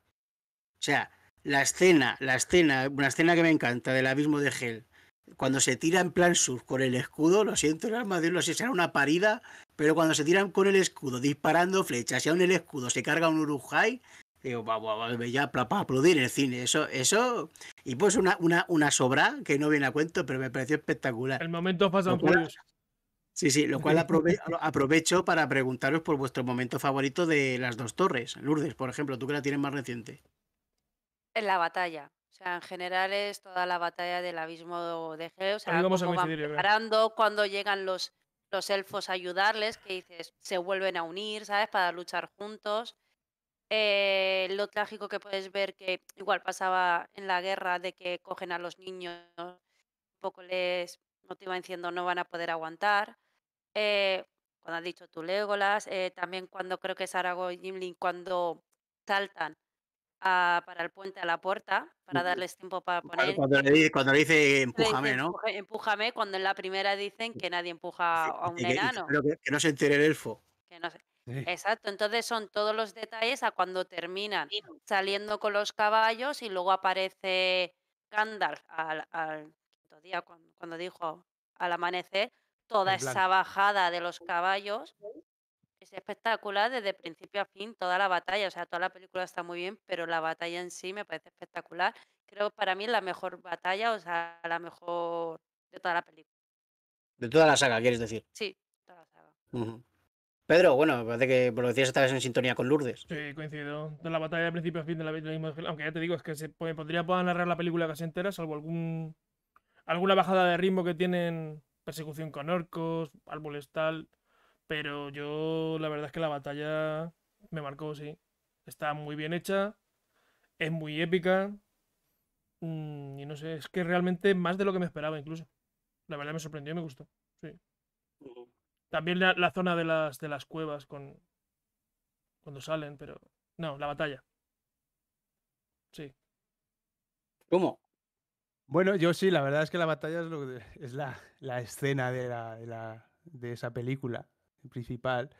O sea, la escena, la escena, una escena que me encanta del abismo de Hell, cuando se tira en plan sur con el escudo, lo siento, el arma de Dios, será una parida, pero cuando se tiran con el escudo, disparando flechas, y aún el escudo se carga un Urujai digo, ya para aplaudir el cine. Eso, eso. Y pues una, una, una sobra que no viene a cuento, pero me pareció espectacular. El momento pasa Sí, sí, lo cual aprovecho para preguntaros por vuestro momento favorito de las dos torres. Lourdes, por ejemplo, tú que la tienes más reciente. En la batalla. O sea, en general es toda la batalla del abismo de Geo. O sea, a van cuando llegan los, los elfos a ayudarles, que dices, se vuelven a unir, ¿sabes? Para luchar juntos. Eh, lo trágico que puedes ver que igual pasaba en la guerra de que cogen a los niños, un poco les motivan diciendo no van a poder aguantar. Eh, cuando has dicho tú Legolas, eh, también cuando creo que es Aragorn y Gimlin, cuando saltan para el puente a la puerta, para darles tiempo para poner. Cuando le, dice empújame, ¿no? Empújame, cuando en la primera dicen que nadie empuja a un enano. que, no se entere el elfo. Exacto, entonces son todos los detalles a cuando terminan saliendo con los caballos y luego aparece Gandalf al, al quinto día, cuando dijo al amanecer, toda esa bajada de los caballos es espectacular desde principio a fin, toda la batalla, o sea, toda la película está muy bien, pero la batalla en sí me parece espectacular. Creo que para mí es la mejor batalla, o sea, la mejor de toda la película. De toda la saga, quieres decir. Sí, toda la saga. Pedro, bueno, parece que por lo decías estabas en sintonía con Lourdes. Sí, coincido. De la batalla de principio a fin de la película, aunque ya te digo, es que se podría poder narrar la película casi entera, salvo algún alguna bajada de ritmo que tienen, persecución con orcos, árboles tal. Pero yo, la verdad es que la batalla me marcó, sí. Está muy bien hecha, es muy épica. Mm, y no sé, es que realmente más de lo que me esperaba, incluso. La verdad me sorprendió y me gustó. También la, zona de las, de las cuevas con cuando salen, pero. No, la batalla. Sí. ¿Cómo? Bueno, yo sí, la verdad es que la batalla es, lo es la, escena de, de, la, de esa película principal.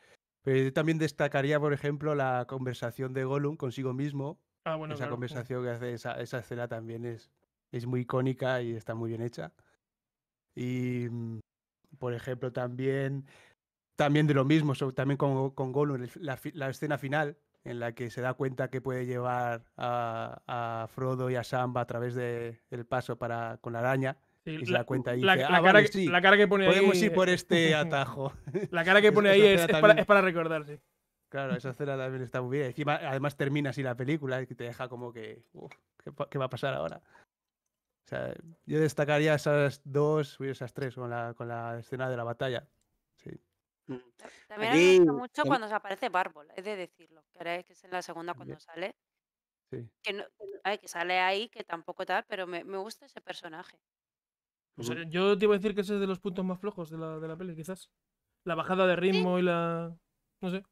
Pero pues, también destacaría, por ejemplo, la conversación de Gollum consigo mismo. Ah, esa conversación que hace, esa, escena también es, es muy icónica y está muy bien hecha. Y, mm, por ejemplo, también, también de lo mismo, también con, con Gollum, la, escena final en la que se da cuenta que puede llevar a, Frodo y a Samba a través del paso para, con la araña la, cuenta ah, cara que, pone ahí. Podemos ir por este atajo. La cara que pone ahí es, para, recordar, Claro, esa escena también está muy bien. además termina así la película y te deja como que. ¿qué, va a pasar ahora? yo destacaría esas dos, esas tres con la, con la escena de la batalla. Mm. También me gusta mucho cuando se aparece Bárbol, es de decirlo. Que es en la segunda cuando sale. Que, sale ahí, que tampoco tal, pero me gusta ese personaje. Yo te iba a decir que ese es de los puntos más flojos de la, de la peli, quizás. La bajada de ritmo y la. No sé.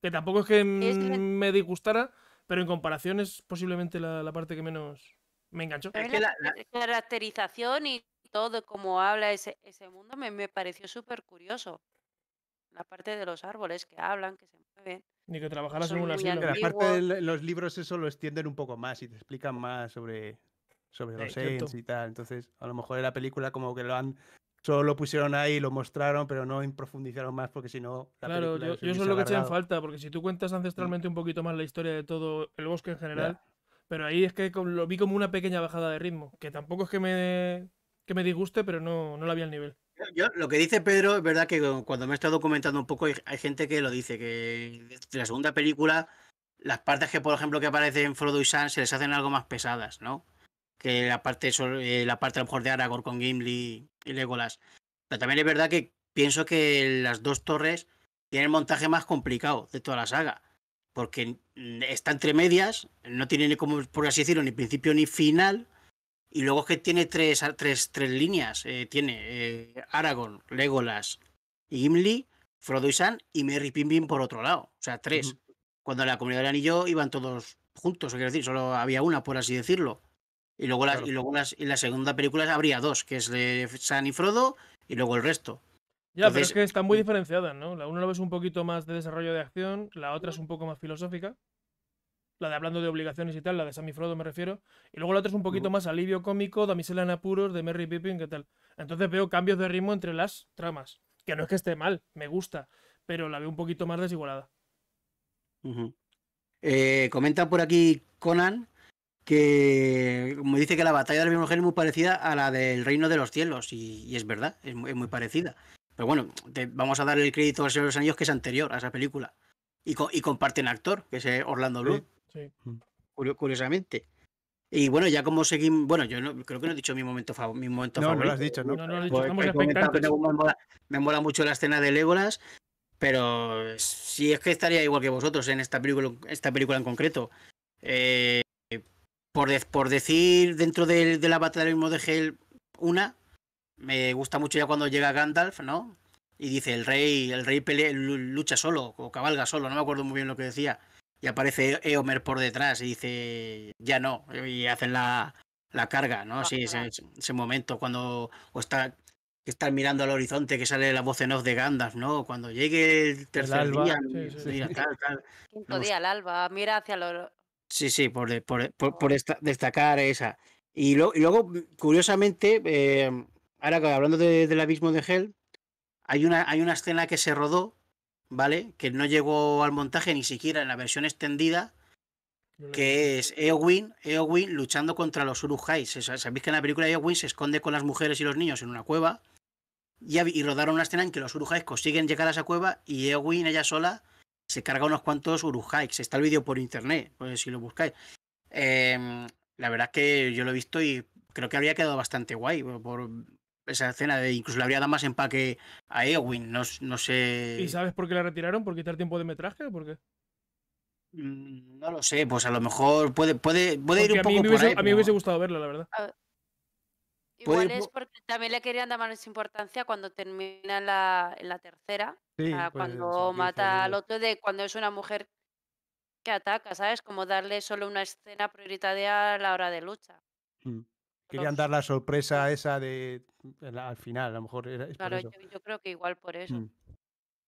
Que tampoco es que me disgustara, pero en comparación es posiblemente la, la parte que menos me enganchó. Es que la, caracterización y todo como habla ese, ese mundo me, me pareció súper curioso. La parte de los árboles que hablan, que se mueven. Ni que trabajaras en una La parte de los libros eso lo extienden un poco más y te explican más sobre, sobre los eh, y tal. Entonces, a lo mejor en la película como que lo han solo lo pusieron ahí, lo mostraron, pero no profundizaron más porque si no... Claro, yo, eso es lo que eché en falta, porque si tú cuentas mm. ancestralmente un poquito más la historia de todo el bosque en general, pero ahí es que lo vi como una pequeña bajada de ritmo, que tampoco es que me, que me disguste, pero no, no la vi al nivel. lo que dice Pedro es verdad que cuando me he estado comentando un poco hay, gente que lo dice, que la segunda película las partes que por ejemplo que aparecen en Frodo y Sam se les hacen algo más pesadas, ¿no? que la parte, eh, la parte a lo mejor de Aragorn con Gimli y Legolas. Pero también es verdad que pienso que las dos torres tienen el montaje más complicado de toda la saga. Porque mm, está entre medias, no tiene ni como, por así decirlo, ni principio ni final. Y luego es que tiene tres, tres, tres líneas. Eh, tiene eh, Aragorn, Legolas y Gimli, Frodo y Sam y Merry Pimbin por otro lado. O sea, tres. Cuando la comunidad y yo iban todos juntos, quiero decir, solo había una, por así decirlo. Y luego, la, y la segunda película habría dos, que es de San y Frodo y luego el resto. Ya, pero es que están muy mm. diferenciadas, ¿no? La una la ves un poquito más de desarrollo de acción, la otra es un poco más filosófica. La de hablando de obligaciones y tal, la de y Frodo me refiero. Y luego la otra es un poquito más alivio cómico, damisela en apuros, de Merry Pippin, ¿qué tal? Entonces veo cambios de ritmo entre las tramas. Que no es que esté mal, me gusta, pero la veo un poquito más desigualada. Eh, comenta por aquí Conan que como dice que la batalla de la misma mujer es muy parecida a la del reino de los cielos, y, es verdad, es muy, parecida. Pero bueno, vamos a darle el crédito a Señor los Anillos que es anterior a esa película. Y, comparten actor, que es eh, Orlando Bloom. Curiosamente. Y bueno, ya como seguimos. Bueno, yo creo que no he dicho mi momento, favorito mi momento no, favorito. No, lo has dicho, ¿no? dicho, pues, pues, Me mola, mucho la escena de Legolas, pero si es que estaría igual que vosotros en esta película, esta película en concreto. Eh, por, por decir dentro del, la batalla mismo de Hell una, me gusta mucho ya cuando llega Gandalf, ¿no? Y dice, el rey, el rey lucha solo, o cabalga solo, no me acuerdo muy bien lo que decía. Y aparece Eomer por detrás y dice, ya no, y hacen la, la carga, ¿no? Ah, sí, ese, ese momento cuando o está, están mirando al horizonte, que sale la voz en off de Gandalf, ¿no? Cuando llegue el tercer día, tal, Quinto día, el alba, mira hacia Sí, sí, por, e, por, e, destacar esa. Y, y luego, mm, curiosamente, em, ahora hablando del abismo de Hell, hay una, hay una escena que se rodó, ¿vale? Que no llegó al montaje ni siquiera en la versión extendida, que es Eowyn, Eowyn luchando contra los Urujais. Sabéis que en la película Eowyn se esconde con las mujeres y los niños en una cueva y, rodaron una escena en que los Urujais consiguen llegar a esa cueva y Eowyn ella sola se carga unos cuantos Uruhikes. Está el vídeo por internet, pues si lo buscáis. Em, la verdad es que yo lo he visto y creo que habría quedado bastante guay por esa escena. De, incluso le habría dado más empaque a Eowyn no, no sé. ¿Y sabes por qué la retiraron? ¿Por quitar tiempo de metraje o por qué? Mm, no lo sé, pues a lo mejor puede, puede, ir un poco a hubiese, por ahí, A mí me hubiese gustado verla, la verdad. Ah, Igual es porque también le querían dar más importancia cuando termina la, en la tercera, pues, cuando mata al otro, de cuando es una mujer que ataca, ¿sabes? Como darle solo una escena prioritaria a la hora de lucha. Mm. Querían dar la sorpresa esa de al final, a lo mejor. claro, yo, creo que igual por eso. Mm.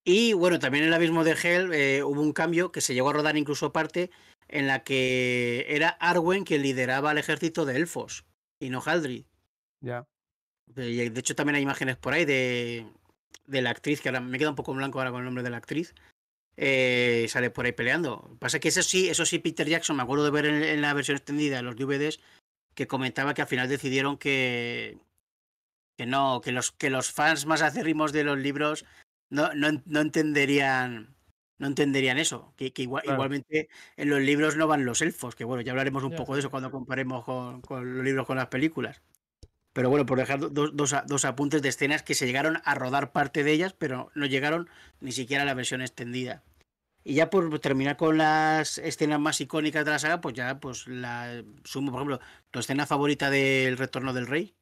Y bueno, también en el abismo de Hell eh, hubo un cambio que se llegó a rodar incluso parte en la que era Arwen quien lideraba el ejército de elfos y no Haldry. Ya. De, hecho, también hay imágenes por ahí de, la actriz, que ahora me queda un poco blanco ahora con el nombre de la actriz. Eh, sale por ahí peleando. Pasa que eso sí, eso sí, Peter Jackson, me acuerdo de ver en, la versión extendida de los DVDs, que comentaba que al final decidieron que, que no, que los, que los fans más acérrimos de los libros no, no, entenderían. No entenderían eso, que, igualmente en los libros no van los elfos, que bueno, ya hablaremos un poco de eso cuando comparemos con los libros con las películas. Pero bueno, por dejar dos, dos, apuntes de escenas que se llegaron a rodar parte de ellas, pero no llegaron ni siquiera a la versión extendida. Y ya por terminar con las escenas más icónicas de la saga, pues ya pues la sumo, por ejemplo, tu escena favorita del Retorno del Rey.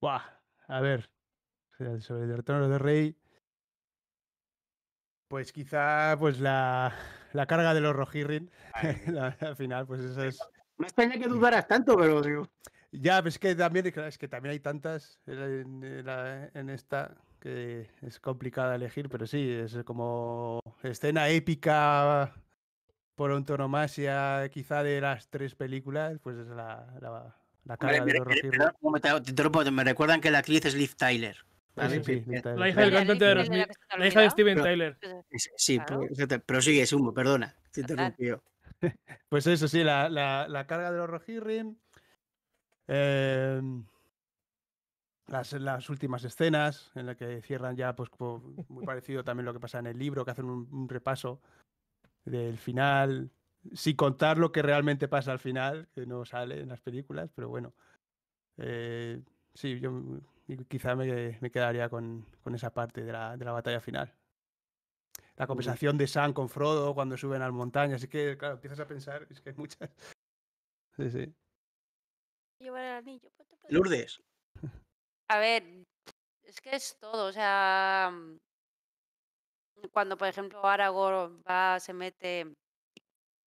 Buah, a ver, sobre el Retorno del Rey, pues quizá pues la, carga de los Rohirrim, al final, pues eso es... Me extraña que dudaras tanto, pero digo... Ya, pero es que también, es que también hay tantas en, esta que es complicada elegir, pero sí, es como escena épica por antonomasia, quizá de las tres películas, pues es la, la, de los me, me, me recuerdan que la actriz es Liv Tyler. la hija del de hija de Steven Tyler. Sí, pues, pero, sigue, sumo, perdona, te interrumpió. Pues eso sí, la, la, la carga de los Rohirrim, Em, las, últimas escenas en las que cierran ya, pues muy parecido también lo que pasa en el libro, que hacen un, repaso del final, sin contar lo que realmente pasa al final, que no sale en las películas, pero bueno. Eh, sí, yo quizá me, quedaría con, esa parte de la, batalla final. La conversación de Sam con Frodo cuando suben al montaña, así que, claro, empiezas a pensar, es que hay muchas. Sí, sí llevar el anillo. Pues, Lourdes. A ver, es que es todo, o sea, mm, cuando por ejemplo Aragorn va, se mete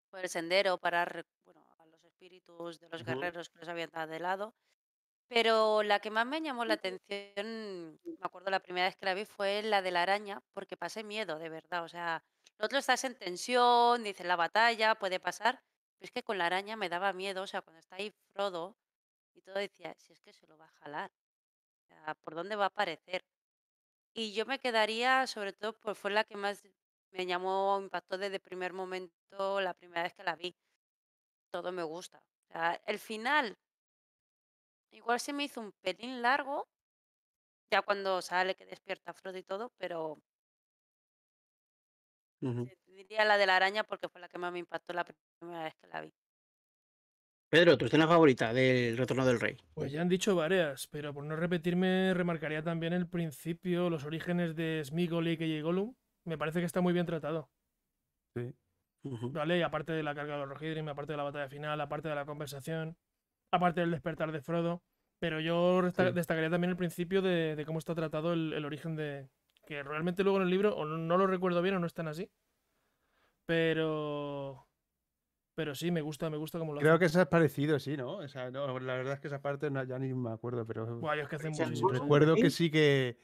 por el sendero para bueno, a los espíritus de los guerreros que los habían dado de lado. Pero la que más me llamó la atención, me acuerdo la primera vez que la vi, fue la de la araña, porque pasé miedo, de verdad. O sea, el otro estás en tensión, dices la batalla, puede pasar. Pero es que con la araña me daba miedo. O sea, cuando está ahí Frodo, y todo decía, si es que se lo va a jalar, ¿por dónde va a aparecer? Y yo me quedaría, sobre todo, pues fue la que más me llamó, impactó desde el primer momento, la primera vez que la vi. Todo me gusta. el final, igual se me hizo un pelín largo, ya cuando sale que despierta Frodo y todo, pero diría la de la araña porque fue la que más me impactó la primera vez que la vi. Pedro, tu escena favorita del Retorno del Rey. Pues ya han dicho varias, pero por no repetirme, remarcaría también el principio, los orígenes de Smigolik y Gollum. Me parece que está muy bien tratado. Sí. ¿Vale? Y aparte de la carga de los Rohirrim, aparte de la batalla final, aparte de la conversación, aparte del despertar de Frodo. Pero yo destacaría también el principio de, cómo está tratado el, origen de. Que realmente luego en el libro, o no lo recuerdo bien, o no están así. Pero pero sí, me gusta, me gusta como lo Creo que es parecido, sí, ¿no? la verdad es que esa parte ya ni me acuerdo, pero. Bueno, es que hacen ¿eh? Recuerdo que sí que,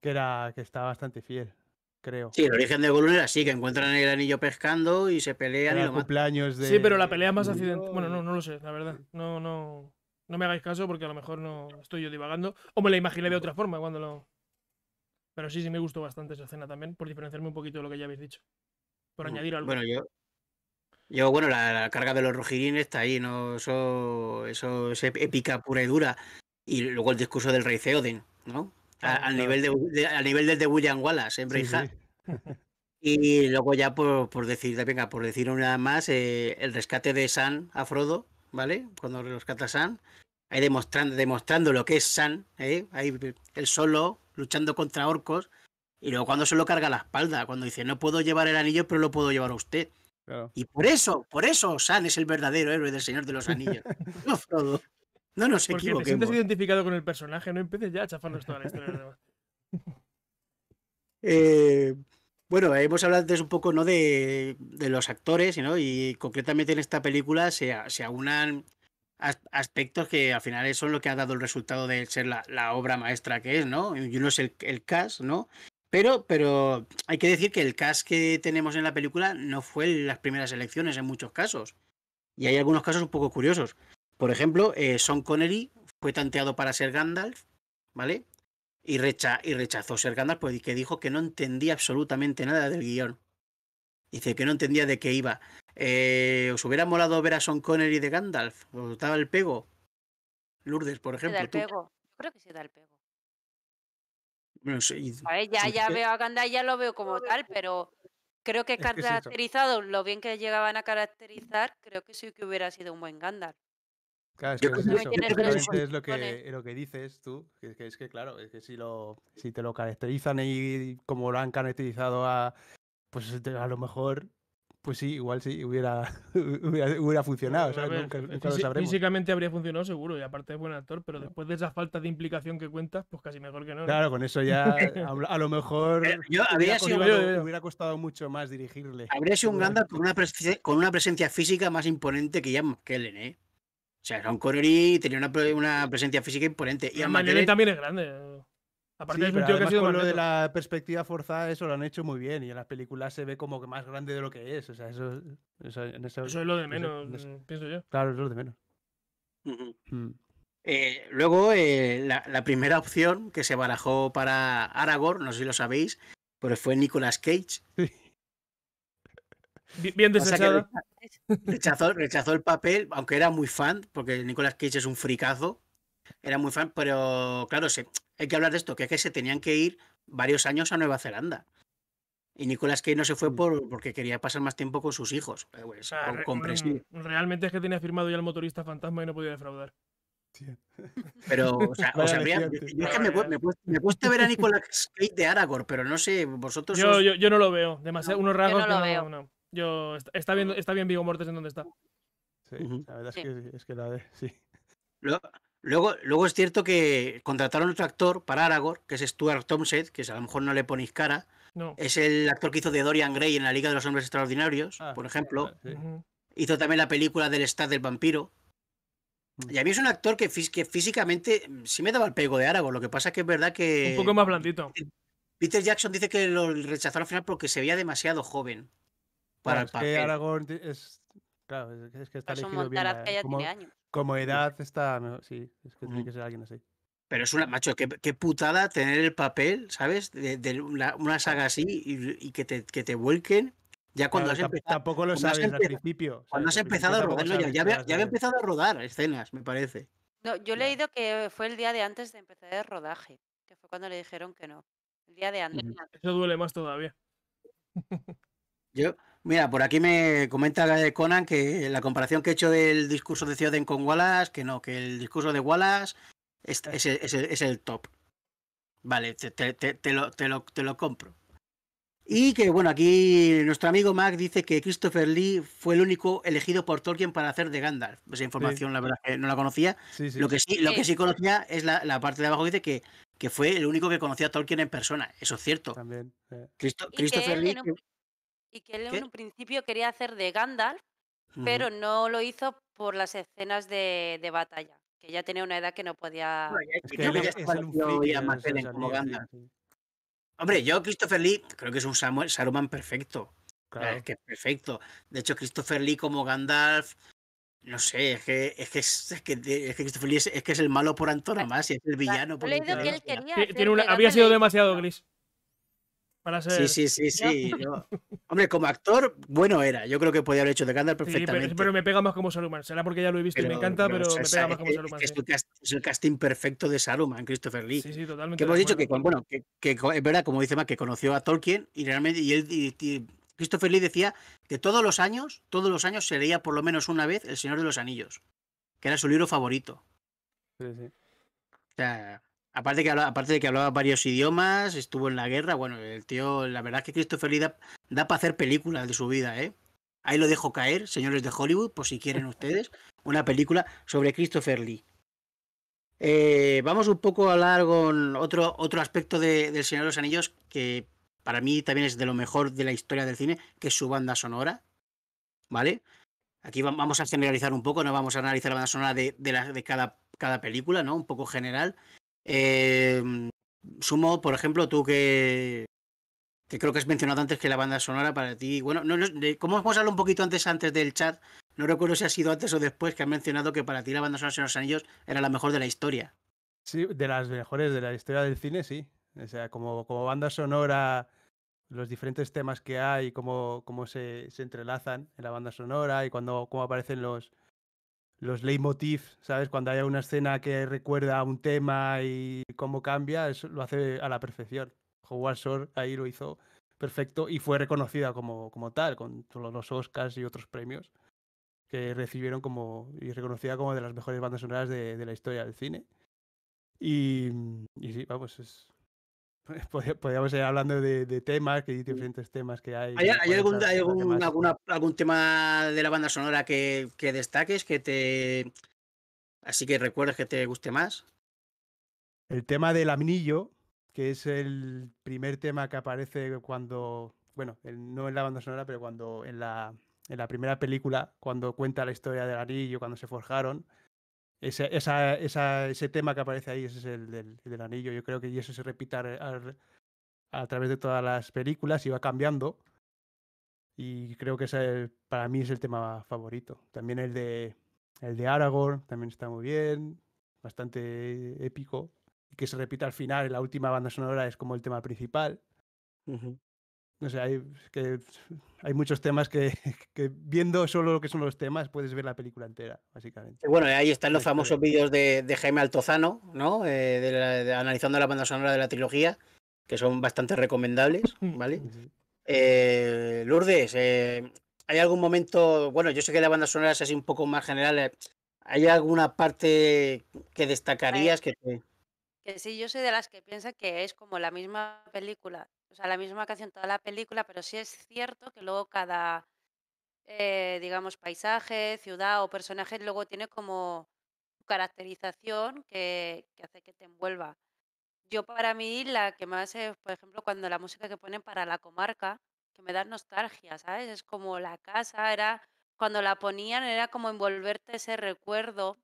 que era que está bastante fiel, creo. Sí, el origen de Golun era así, que encuentran el anillo pescando y se pelean cumpleaños Sí, pero la pelea más accidental. Bueno, no, no lo sé, la verdad. No, no. No me hagáis caso porque a lo mejor no estoy yo divagando. O me la imaginé de otra forma cuando lo. Pero sí, sí me gustó bastante esa escena también, por diferenciarme un poquito de lo que ya habéis dicho. Por mm, añadir algo. Bueno, yo, yo, bueno, la, carga de los rojirines está ahí, ¿no? Eso, es épica pura y dura. Y luego el discurso del rey Zeoden ¿no? Ah, al, nivel de, nivel del de William Wallace en ¿eh, Y luego ya por, por decir, venga, por decir una más, eh, el rescate de San a Frodo, ¿vale? Cuando rescata San, ahí demostrando, demostrando lo que es San, ¿eh? ahí él solo, luchando contra orcos, y luego cuando se lo carga la espalda, cuando dice, no puedo llevar el anillo, pero lo puedo llevar a usted. Y por eso, por eso San es el verdadero héroe del Señor de los Anillos. no, Frodo. No nos Porque equivoquemos. te sientes identificado con el personaje, no empieces ya a chafarnos toda la historia. Eh, bueno, hemos hablado antes un poco ¿no? de, los actores ¿no? y concretamente en esta película se, se aunan aspectos que al final son lo que ha dado el resultado de ser la, obra maestra que es, ¿no? Y uno es el, el cast, ¿no? Pero, pero hay que decir que el cast que tenemos en la película no fue en las primeras elecciones en muchos casos. Y hay algunos casos un poco curiosos. Por ejemplo, eh, Sean Connery fue tanteado para ser Gandalf, ¿vale? Y, rechazó ser Gandalf porque dijo que no entendía absolutamente nada del guión. Dice que no entendía de qué iba. Eh, ¿Os hubiera molado ver a Sean Connery de Gandalf? ¿Os daba el pego? Lourdes, por ejemplo. el pego? creo que sí da el pego ya, ya veo a Gandalf, ya lo veo como tal, pero creo que caracterizado lo bien que llegaban a caracterizar, creo que sí que hubiera sido un buen Gandalf. Claro, es que, es lo, que, dices tú, es que claro, es que si, lo, si te lo caracterizan y como lo han caracterizado a, pues a lo mejor pues sí, igual sí, hubiera, hubiera, funcionado. Físicamente habría funcionado seguro, y aparte es buen actor, pero después de esa falta de implicación que cuentas, pues casi mejor que no. Claro, con eso ya a, lo mejor eh, yo habría sido, costado, hubiera costado mucho más dirigirle. Habría sido un Gandalf con una, con una presencia física más imponente que ya McKellen, ¿eh? O sea, un Connery tenía una, una presencia física imponente. Y McKellen también es grande. Aparte sí, de un tío que con lo de la perspectiva forzada, eso lo han hecho muy bien y en las películas se ve como que más grande de lo que es. eso, es lo de menos, pienso yo. Claro, es lo de menos. luego, eh, la, primera opción que se barajó para Aragorn, no sé si lo sabéis, pero fue Nicolas Cage. Bien rechazó, rechazó el papel, aunque era muy fan, porque Nicolas Cage es un fricazo. Era muy fan, pero claro, se, hay que hablar de esto, que es que se tenían que ir varios años a Nueva Zelanda. Y Nicolás que no se fue mm. por, porque quería pasar más tiempo con sus hijos. Mm, realmente es que tenía firmado ya el motorista fantasma y no podía defraudar. Pero, o sea, me, me, ver a Nicolás Cage de Aragorn, pero no sé, vosotros. Yo, no lo veo, demasiado, unos raros, Yo no está, bien, está bien Vigo Mortes en donde está. Sí, la verdad es, que, la de. Sí. Luego, luego es cierto que contrataron otro actor para Aragorn, que es Stuart Thompson, que a lo mejor no le ponéis cara. No. Es el actor que hizo de Dorian Gray en la Liga de los Hombres Extraordinarios, ah, por ejemplo. Hizo también la película del Estad del Vampiro. Mm. Y a mí es un actor que, físicamente mm, sí me daba el pego de Aragorn. Lo que pasa es que es verdad que. Un poco más blandito. Peter Jackson dice que lo rechazaron al final porque se veía demasiado joven para el papel. Es que Aragorn es. Claro, es que está bien. Ya eh, tiene años. Como edad está, sí, es que tiene que ser alguien así. Pero es una, macho, qué, putada tener el papel, ¿sabes? De, una, saga así y, que, te, que, te, vuelquen. Ya cuando has empezado. Tampoco lo sabes al principio. Cuando has empezado a rodarlo, ya, ya, había empezado a rodar escenas, me parece. No, yo he leído que fue el día de antes de empezar el rodaje, que fue cuando le dijeron que no. El día de antes. Eso duele más todavía. Yo, Mira, por aquí me comenta eh, Conan que la comparación que he hecho del discurso de Cioden con Wallace, que no, que el discurso de Wallace es, el top. Vale, te, te, te, lo, te, lo, te lo compro. Y que, bueno, aquí nuestro amigo Mac dice que Christopher Lee fue el único elegido por Tolkien para hacer de Gandalf. Esa información, la verdad, que no la conocía. lo, que sí, lo que sí conocía es la, parte de abajo que dice que, que fue el único que conocía a Tolkien en persona. Eso es cierto. También. Eh. Christopher Lee y que él en un principio quería hacer de Gandalf, pero no lo hizo por las escenas de, batalla, que ya tenía una edad que no podía... Hombre, yo Christopher Lee creo que es un Samuel, Saruman perfecto. Eh, claro. Es que es perfecto. De hecho, Christopher Lee como Gandalf, no sé, es que es que, es, que, Christopher Lee es, que es el malo por y es el villano. Por había sido demasiado gris. Sí, sí, sí, sí. Hombre, como actor, bueno era. Yo creo que podía haber hecho de Gandalf perfectamente. pero, me pega más como Saruman. Será porque ya lo he visto y me encanta, pero, me pega más como Saruman. Es, el casting perfecto de Saruman, Christopher Lee. Sí, sí, totalmente. Que hemos dicho que, bueno, que, es verdad, como dice más, que conoció a Tolkien y realmente y Christopher Lee decía que todos los años, todos los años se leía por lo menos una vez El Señor de los Anillos, que era su libro favorito. Sí, sí. O sea, Aparte, que aparte de que hablaba varios idiomas, estuvo en la guerra. Bueno, el tío, la verdad es que Christopher Lee da, para hacer películas de su vida, ¿eh? Ahí lo dejo caer, señores de Hollywood, por si quieren ustedes, una película sobre Christopher Lee. Eh, vamos un poco a hablar con otro, otro aspecto del Señor de los Anillos que para mí también es de lo mejor de la historia del cine, que es su banda sonora. ¿Vale? Aquí vamos a generalizar un poco, no vamos a analizar la banda sonora de, cada, cada película, ¿no? Un poco general. Eh, sumo, por ejemplo, tú que, creo que has mencionado antes que la banda sonora para ti. Bueno, no, ¿cómo hemos hablado un poquito antes antes del chat? No recuerdo si ha sido antes o después que has mencionado que para ti la banda sonora de los anillos era la mejor de la historia. Sí, de las mejores de la historia del cine, sí. O sea, como, como banda sonora, los diferentes temas que hay, cómo, cómo se, se, entrelazan en la banda sonora y cuando, cómo aparecen los, los leitmotiv, ¿sabes? Cuando hay una escena que recuerda a un tema y cómo cambia, eso lo hace a la perfección. Howard Shore ahí lo hizo perfecto y fue reconocida como, como tal, con todos los Oscars y otros premios que recibieron como y reconocida como de las mejores bandas sonoras de, la historia del cine. Y, y sí, vamos, es, Podríamos ir hablando de, temas, que hay diferentes temas que hay. ¿Hay, algún, algún, tema de la banda sonora que, que, destaques, que te. Así que recuerdes que te guste más? El tema del anillo, que es el primer tema que aparece cuando. Bueno, no en la banda sonora, pero cuando en la, en la primera película, cuando cuenta la historia del anillo, cuando se forjaron. Ese, esa, ese tema que aparece ahí, ese es el del, anillo. Yo creo que eso se repita a, través de todas las películas y va cambiando. Y creo que para mí es el tema favorito. También el de, el de Aragorn, también está muy bien, bastante épico. Y que se repita al final, en la última banda sonora es como el tema principal no sé, hay, que, hay muchos temas que, viendo solo lo que son los temas puedes ver la película entera, básicamente. Bueno, ahí están los famosos vídeos de, Jaime Altozano, ¿no? Eh, analizando la banda sonora de la trilogía, que son bastante recomendables, ¿vale? Eh, Lourdes, eh, ¿hay algún momento, bueno, yo sé que la banda sonora es así un poco más general, ¿hay alguna parte que destacarías que sí, yo soy de las que piensa que es como la misma película o sea, la misma canción toda la película, pero sí es cierto que luego cada, eh, digamos, paisaje, ciudad o personaje luego tiene como caracterización que, hace que te envuelva. Yo para mí la que más es, por ejemplo, cuando la música que ponen para la comarca, que me da nostalgia, ¿sabes? Es como la casa, era cuando la ponían era como envolverte ese recuerdo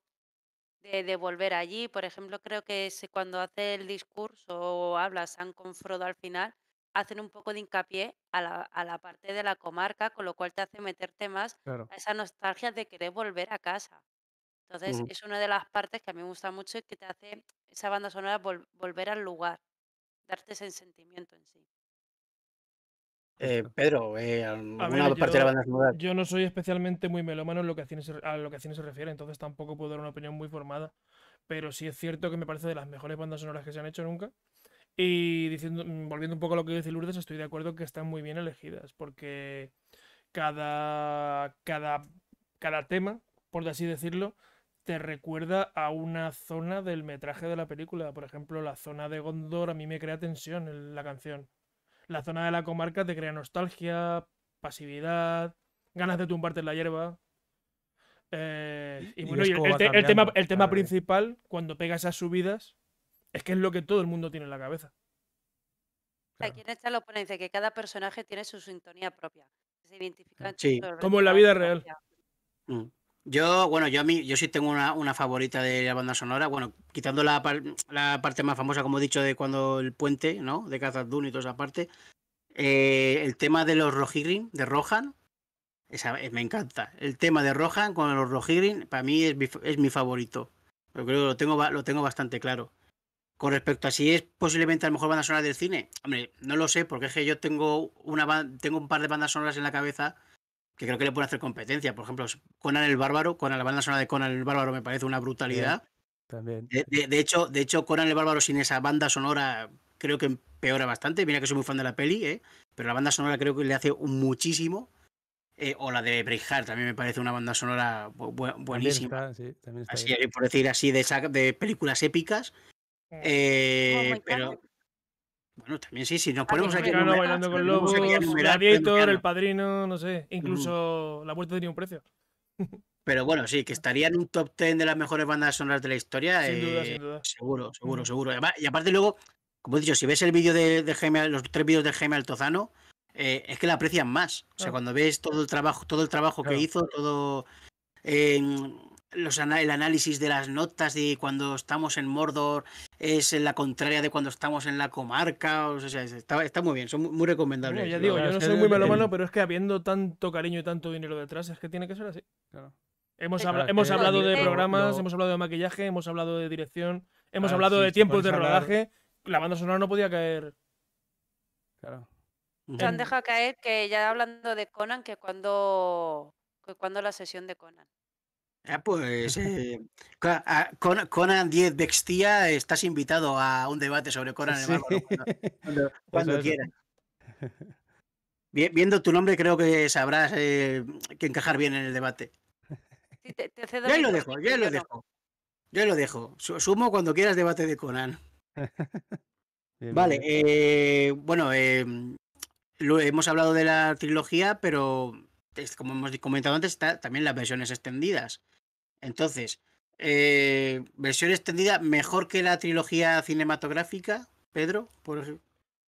de, volver allí. Por ejemplo, creo que cuando hace el discurso o habla San con Frodo al final, hacen un poco de hincapié a la, a la, parte de la comarca, con lo cual te hace meterte más a esa nostalgia de querer volver a casa. Entonces, es una de las partes que a mí me gusta mucho y que te hace esa banda sonora volver al lugar, darte ese sentimiento en sí. Eh, Pedro, eh, parte yo, de la banda sonora? Yo no soy especialmente muy melómano en lo que a, lo que a cine se refiere, entonces tampoco puedo dar una opinión muy formada. Pero sí es cierto que me parece de las mejores bandas sonoras que se han hecho nunca. Y diciendo, mm, volviendo un poco a lo que dice Lourdes, estoy de acuerdo que están muy bien elegidas, porque cada, cada, cada tema, por así decirlo, te recuerda a una zona del metraje de la película. Por ejemplo, la zona de Gondor a mí me crea tensión en la canción. La zona de la comarca te crea nostalgia, pasividad, ganas de tumbarte en la hierba. Eh, y, bueno, el, tema, el tema principal, cuando pega esas subidas, es que es lo que todo el mundo tiene en la cabeza. Aquí en esta lo que cada personaje tiene su sintonía propia. Se identifica, sí. como en la vida real. Mm. Yo, bueno, yo a mí, yo sí tengo una, favorita de la banda sonora, bueno, quitando la, parte más famosa, como he dicho, de cuando el puente, ¿no? De Dun y toda esa parte. Eh, el tema de los Rohirrim, de Rohan, me encanta. El tema de Rohan con los Rohirrim, para mí es mi, es mi favorito. Yo creo que lo tengo, lo tengo bastante claro. Con respecto a si es posiblemente a lo mejor banda sonora del cine, hombre, no lo sé, porque es que yo tengo, una, tengo un par de bandas sonoras en la cabeza que creo que le pueden hacer competencia. Por ejemplo, Conan el Bárbaro, con la banda sonora de Conan el Bárbaro me parece una brutalidad. también. De, hecho, de hecho, Conan el Bárbaro sin esa banda sonora creo que empeora bastante. Mira que soy muy fan de la peli, ¿eh? pero la banda sonora creo que le hace muchísimo. Eh, o la de Braveheart también me parece una banda sonora buenísima. así, por decir así, de, de películas épicas, eh, eh, pero bueno, también sí, si nos ponemos aquí. bailando con lobos, pues, el padrino, no sé. Mm. Incluso la muerte tenía un precio. Pero bueno, sí, que estaría en un top 10 de las mejores bandas sonoras de la historia. Sin duda, eh, Seguro, seguro, seguro. Y aparte, luego, como he dicho, si ves el vídeo de, de los tres vídeos de Jaime Altozano, es que la aprecian más. O sea, cuando ves todo el trabajo, todo el trabajo que hizo, todo. en el análisis de las notas de cuando estamos en Mordor es la contraria de cuando estamos en la comarca. O está, muy bien, son muy recomendables. yo no soy muy malo pero es que habiendo tanto cariño y tanto dinero detrás, es que tiene que ser así. Hemos, hemos hablado de programas, hemos hablado de maquillaje, hemos hablado de dirección, hemos hablado de tiempos de rodaje. La banda sonora no podía caer. Claro. han dejado caer que ya hablando de Conan, que cuando, que cuando la sesión de Conan. Ah, pues eh, ah, Conan, diez 10 estás invitado a un debate sobre Conan cuando, quieras. Viendo tu nombre, creo que sabrás eh, que encajar bien en el debate. lo dejo, yo lo dejo. Yo lo dejo. Sumo cuando quieras debate de Conan. vale, eh, bueno, lo, hemos hablado de la trilogía, pero como hemos comentado antes, está también las versiones extendidas. Entonces, eh, versión extendida mejor que la trilogía cinematográfica, Pedro, por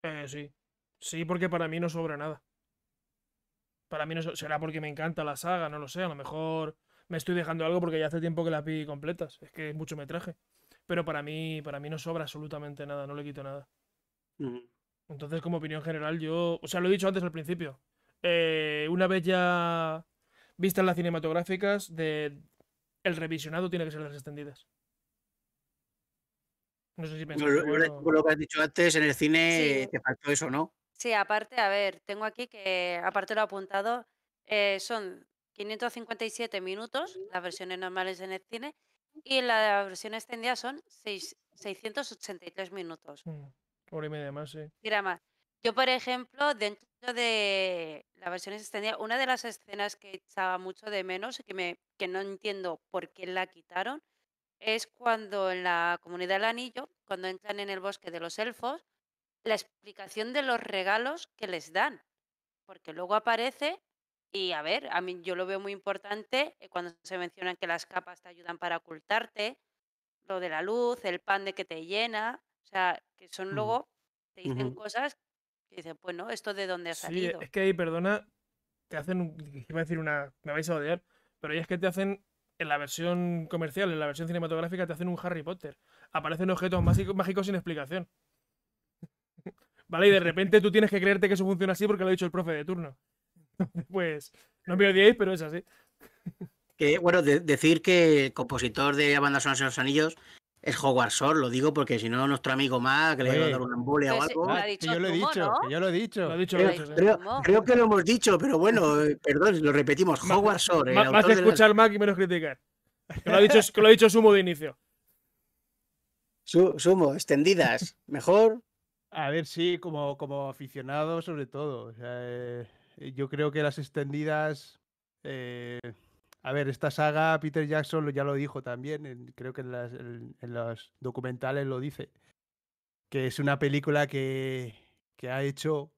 eh, sí. Sí, porque para mí no sobra nada. Para mí no será porque me encanta la saga, no lo sé. A lo mejor me estoy dejando algo porque ya hace tiempo que las vi completas. Es que es mucho metraje. Pero para mí, para mí no sobra absolutamente nada, no le quito nada. Entonces, como opinión general, yo. O sea, lo he dicho antes al principio. Eh, una vez ya vistas las cinematográficas, de el revisionado tiene que ser las extendidas. No sé si lo que has dicho antes, en el cine te faltó eso, ¿no? Sí, aparte, a ver, tengo aquí que, aparte lo he apuntado, eh, son 557 minutos las versiones normales en el cine y la versión extendida son 683 minutos. Una mm, hora y media más, sí. Mira más. Yo, por ejemplo, dentro de la versión extendida, una de las escenas que echaba mucho de menos y que, me, que no entiendo por qué la quitaron, es cuando en la comunidad del anillo, cuando entran en el bosque de los elfos, la explicación de los regalos que les dan. Porque luego aparece y a ver, a mí yo lo veo muy importante eh, cuando se mencionan que las capas te ayudan para ocultarte, lo de la luz, el pan de que te llena, o sea, que son luego, te dicen cosas y dicen, pues ¿esto de dónde ha salido? es que ahí, perdona, te hacen, iba a decir una, me vais a odiar, pero ahí es que te hacen, en la versión comercial, en la versión cinematográfica, te hacen un Harry Potter. Aparecen objetos mágicos, sin explicación. ¿Vale? Y de repente tú tienes que creerte que eso funciona así porque lo ha dicho el profe de turno. Pues, no me odiéis, pero es así. Que, bueno, decir que el compositor de la banda Sonos de los anillos es Hogwartsor, lo digo porque si no, nuestro amigo Mac le va a dar una embolia o pues algo. yo lo he dicho, yo lo he dicho. ¿eh? creo, que lo hemos dicho, pero bueno, eh, perdón, lo repetimos. Hogwarts Shore. Más, más que escuchar más y menos criticar. Que lo ha dicho, lo ha dicho Sumo de inicio. sumo, extendidas, mejor. A ver, sí, como, aficionado sobre todo. Eh, yo creo que las extendidas. A ver, esta saga Peter Jackson ya lo dijo también, creo que en, los documentales lo dice, que es una película que, ha hecho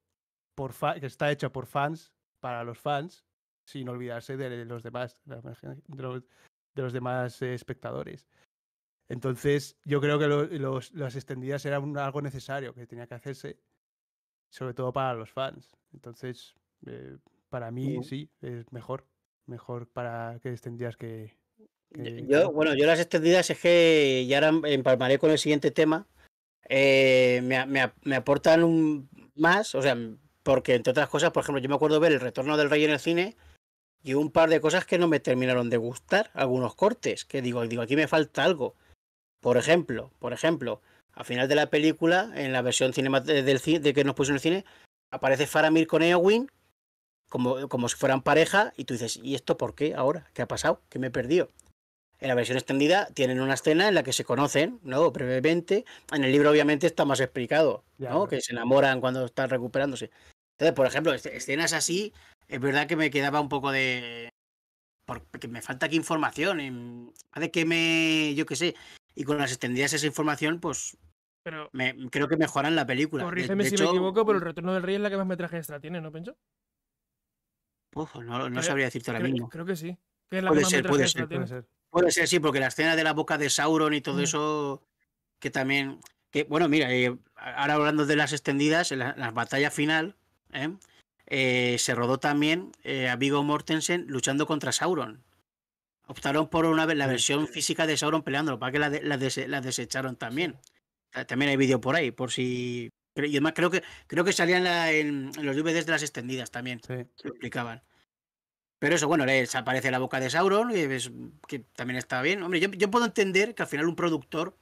por que está hecha por fans, para los fans, sin olvidarse de los demás, de los, demás eh, espectadores. Entonces, yo creo que las extendidas eran algo necesario que tenía que hacerse, sobre todo para los fans. Entonces, eh, para mí sí, es mejor mejor para que extendías que... Yo, bueno, yo las extendidas es que ya ahora empalmaré con el siguiente tema. Eh, me, aportan más, o sea, porque entre otras cosas, por ejemplo, yo me acuerdo ver El Retorno del Rey en el cine y un par de cosas que no me terminaron de gustar, algunos cortes, que digo, digo, aquí me falta algo. Por ejemplo, por ejemplo, al final de la película, en la versión cinema eh, de que nos puso en el cine, aparece Faramir con Eowyn, como, como si fueran pareja, y tú dices, ¿y esto por qué ahora? ¿Qué ha pasado? ¿Qué me he perdido? En la versión extendida tienen una escena en la que se conocen, ¿no? previamente En el libro, obviamente, está más explicado, ¿no? que se enamoran cuando están recuperándose. Entonces, por ejemplo, este, escenas así, es verdad que me quedaba un poco de. Porque me falta aquí información. de que me. Yo qué sé. Y con las extendidas esa información, pues. Pero... Me... creo que mejoran la película. Corrígeme de, si me equivoco, pero el mm. retorno del rey es la que más metraje extra tiene, ¿no, Pencho? no, sabría decirte ahora mismo. Creo que sí. puede, ser, puede, ser, puede, ser, sí, porque la escena de la boca de Sauron y todo mm. eso, que también. Que, bueno, mira, eh, ahora hablando de las extendidas, en la, batalla final, ¿eh? Eh, se rodó también a Vigo Mortensen luchando contra Sauron. Optaron por una la mm. versión física de Sauron peleándolo, para que la, la desecharon también. También hay vídeo por ahí, por si y además creo que creo que salían en, los DVDs de las extendidas también. Sí. Se explicaban. Pero eso, bueno, les aparece la boca de Sauron, y que también está bien. Hombre, yo, puedo entender que al final un productor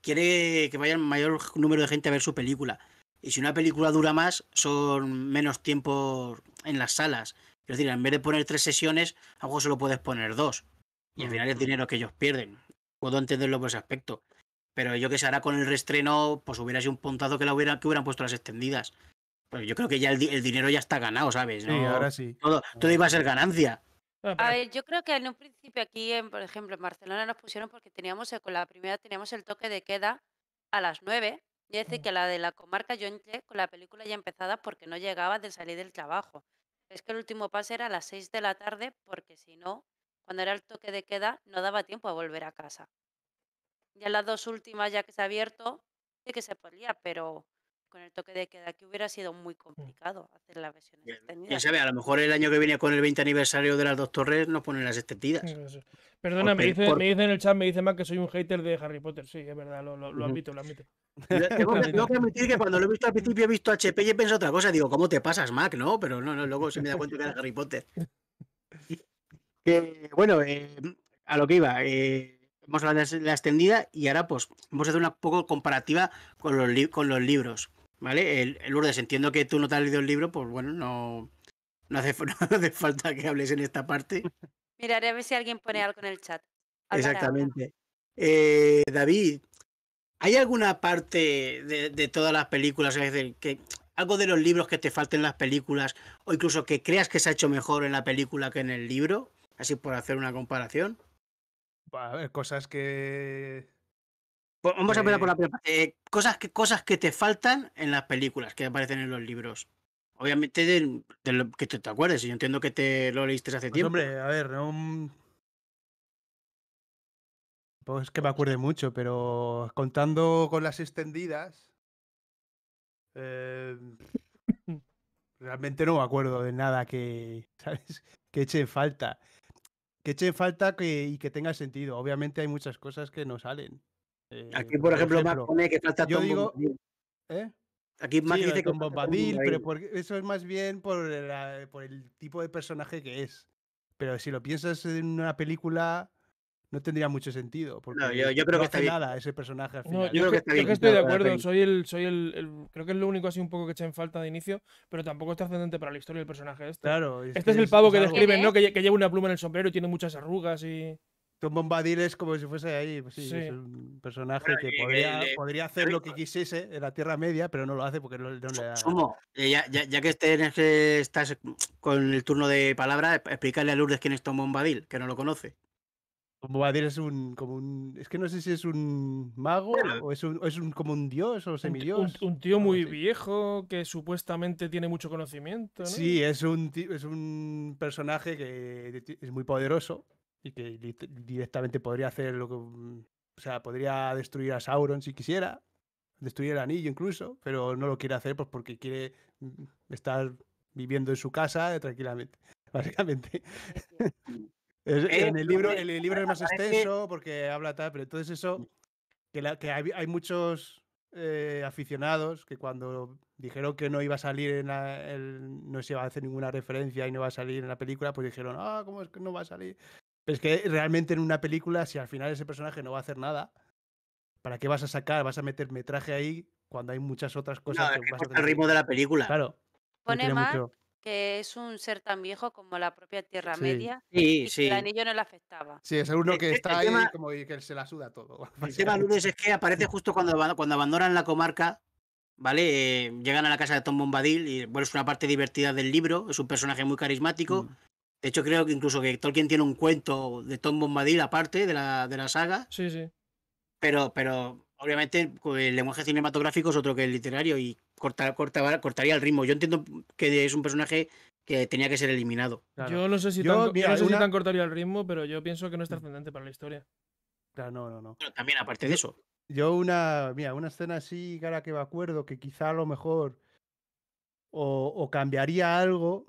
quiere que vaya mayor número de gente a ver su película. Y si una película dura más, son menos tiempo en las salas. Es decir, en vez de poner tres sesiones, a lo solo puedes poner dos. Y al mm. final es dinero que ellos pierden. Puedo entenderlo por ese aspecto. Pero yo que sé, ahora con el restreno, pues hubiera sido un puntazo que, la que hubieran puesto las extendidas. Pues yo creo que ya el, dinero ya está ganado, ¿sabes? Sí, ahora sí. Todo, iba a ser ganancia. A ver, yo creo que en un principio aquí, por ejemplo, en Barcelona nos pusieron porque teníamos, eh, con la primera teníamos el toque de queda a las nueve, Y es decir, mm. que la de la comarca yo entré con la película ya empezada porque no llegaba de salir del trabajo. Es que el último pase era a las seis de la tarde porque si no, cuando era el toque de queda no daba tiempo a volver a casa. Ya las dos últimas, ya que se ha abierto, sí que se podía, pero con el toque de queda que hubiera sido muy mm. complicado hacer las versiones extendidas. Ya sabes a lo mejor el año que viene con el 20 aniversario de las dos torres nos ponen las extendidas. Perdona, me, dice, me en el chat, me dice Mac que soy un hater de Harry Potter. Sí, es verdad, lo, admito, lo admito. Tengo que, admitir que cuando lo he visto al principio he visto HP y he pensado otra cosa. Digo, ¿cómo te pasas, Mac? No, pero no, no luego se me da cuenta que era Harry Potter. Que, bueno, eh, a lo que iba. Eh, vamos hablado de la extendida y ahora pues vamos a hacer una poco comparativa con los, con los libros. ¿Vale? El, Lourdes, entiendo que tú no te has leído el libro, pues bueno, no, hace, falta que hables en esta parte. Miraré a ver si alguien pone algo en el chat. Exactamente. Eh, David, ¿hay alguna parte de, todas las películas, que algo de los libros que te falten en las películas o incluso que creas que se ha hecho mejor en la película que en el libro? Así por hacer una comparación. Pues, a ver, cosas que. Pues, vamos a empezar por eh, la primera. cosas, que, cosas que te faltan en las películas que aparecen en los libros. Obviamente, de, lo que te, te, acuerdes. Yo entiendo que te lo leíste hace pues, tiempo. Hombre, a ver, no. Pues que me acuerde mucho, pero contando con las extendidas. Eh, realmente no me acuerdo de nada que, ¿sabes? que eche falta que eche falta que, y que tenga sentido. Obviamente hay muchas cosas que no salen. Eh, Aquí, por ejemplo, más pone que falta Yo digo, ¿Eh? Aquí más dice que Bombadil, pero e, eso es más bien por, por el tipo de personaje que es. Pero si lo piensas en una película, no tendría mucho sentido. Porque no, yo, creo que está ese personaje yo, creo que, estoy de acuerdo. Soy el, soy el, creo que es lo único así un poco que echa en falta de inicio, pero tampoco es trascendente para la historia el personaje este. este es, el pavo que describen, ¿no? ¿Eh? Que, lleva una pluma en el sombrero y tiene muchas arrugas y. Tom Bombadil es como si fuese ahí, pues sí, es un personaje que podría, hacer lo que quisiese en la Tierra Media, pero no lo hace porque no, le da. Eh, ya, ya, ya, que este, este, estás con el turno de palabra, explícale a Lourdes quién es Tom Bombadil, que no lo conoce. Como Badir es un, como un. Es que no sé si es un mago o es, un, es un como un dios o semidios. Un, un tío muy viejo que supuestamente tiene mucho conocimiento. Sí, es un, es un personaje que es muy poderoso y que directamente podría hacer lo que. Mm, o sea, podría destruir a Sauron si quisiera, destruir el anillo incluso, pero no lo quiere hacer pues porque quiere mm, estar viviendo en su casa tranquilamente, básicamente en el libro, el, libro es más extenso porque habla tal, pero entonces eso, que, hay, muchos eh, aficionados que cuando dijeron que no iba a salir, en no se iba a hacer ninguna referencia y no va a salir en la película, pues dijeron, ah, ¿cómo es que no va a salir? Pero es que realmente en una película, si al final ese personaje no va a hacer nada, ¿para qué vas a sacar? ¿Vas a meter metraje ahí cuando hay muchas otras cosas? que vas a tener... el ritmo de la película. Claro. Pone más que es un ser tan viejo como la propia Tierra Media sí, y sí. que el anillo no le afectaba. Sí, es uno e, que e, está ahí como y que se la suda todo. El tema, es que aparece justo cuando, cuando abandonan la comarca, ¿vale? Eh, llegan a la casa de Tom Bombadil y bueno, es una parte divertida del libro, es un personaje muy carismático. Mm. De hecho, creo que incluso que Tolkien tiene un cuento de Tom Bombadil aparte de la, de la saga. Sí, sí. Pero, pero obviamente pues, el lenguaje cinematográfico es otro que el literario y cortaría el ritmo. Yo entiendo que es un personaje que tenía que ser eliminado. Yo no sé, si, tan, cortaría el ritmo, pero yo pienso que no es trascendente mm. para la historia. Claro, no, no, no. también, aparte de eso. Yo una, mira, una escena así, cara que me acuerdo, que quizá a lo mejor o, cambiaría algo,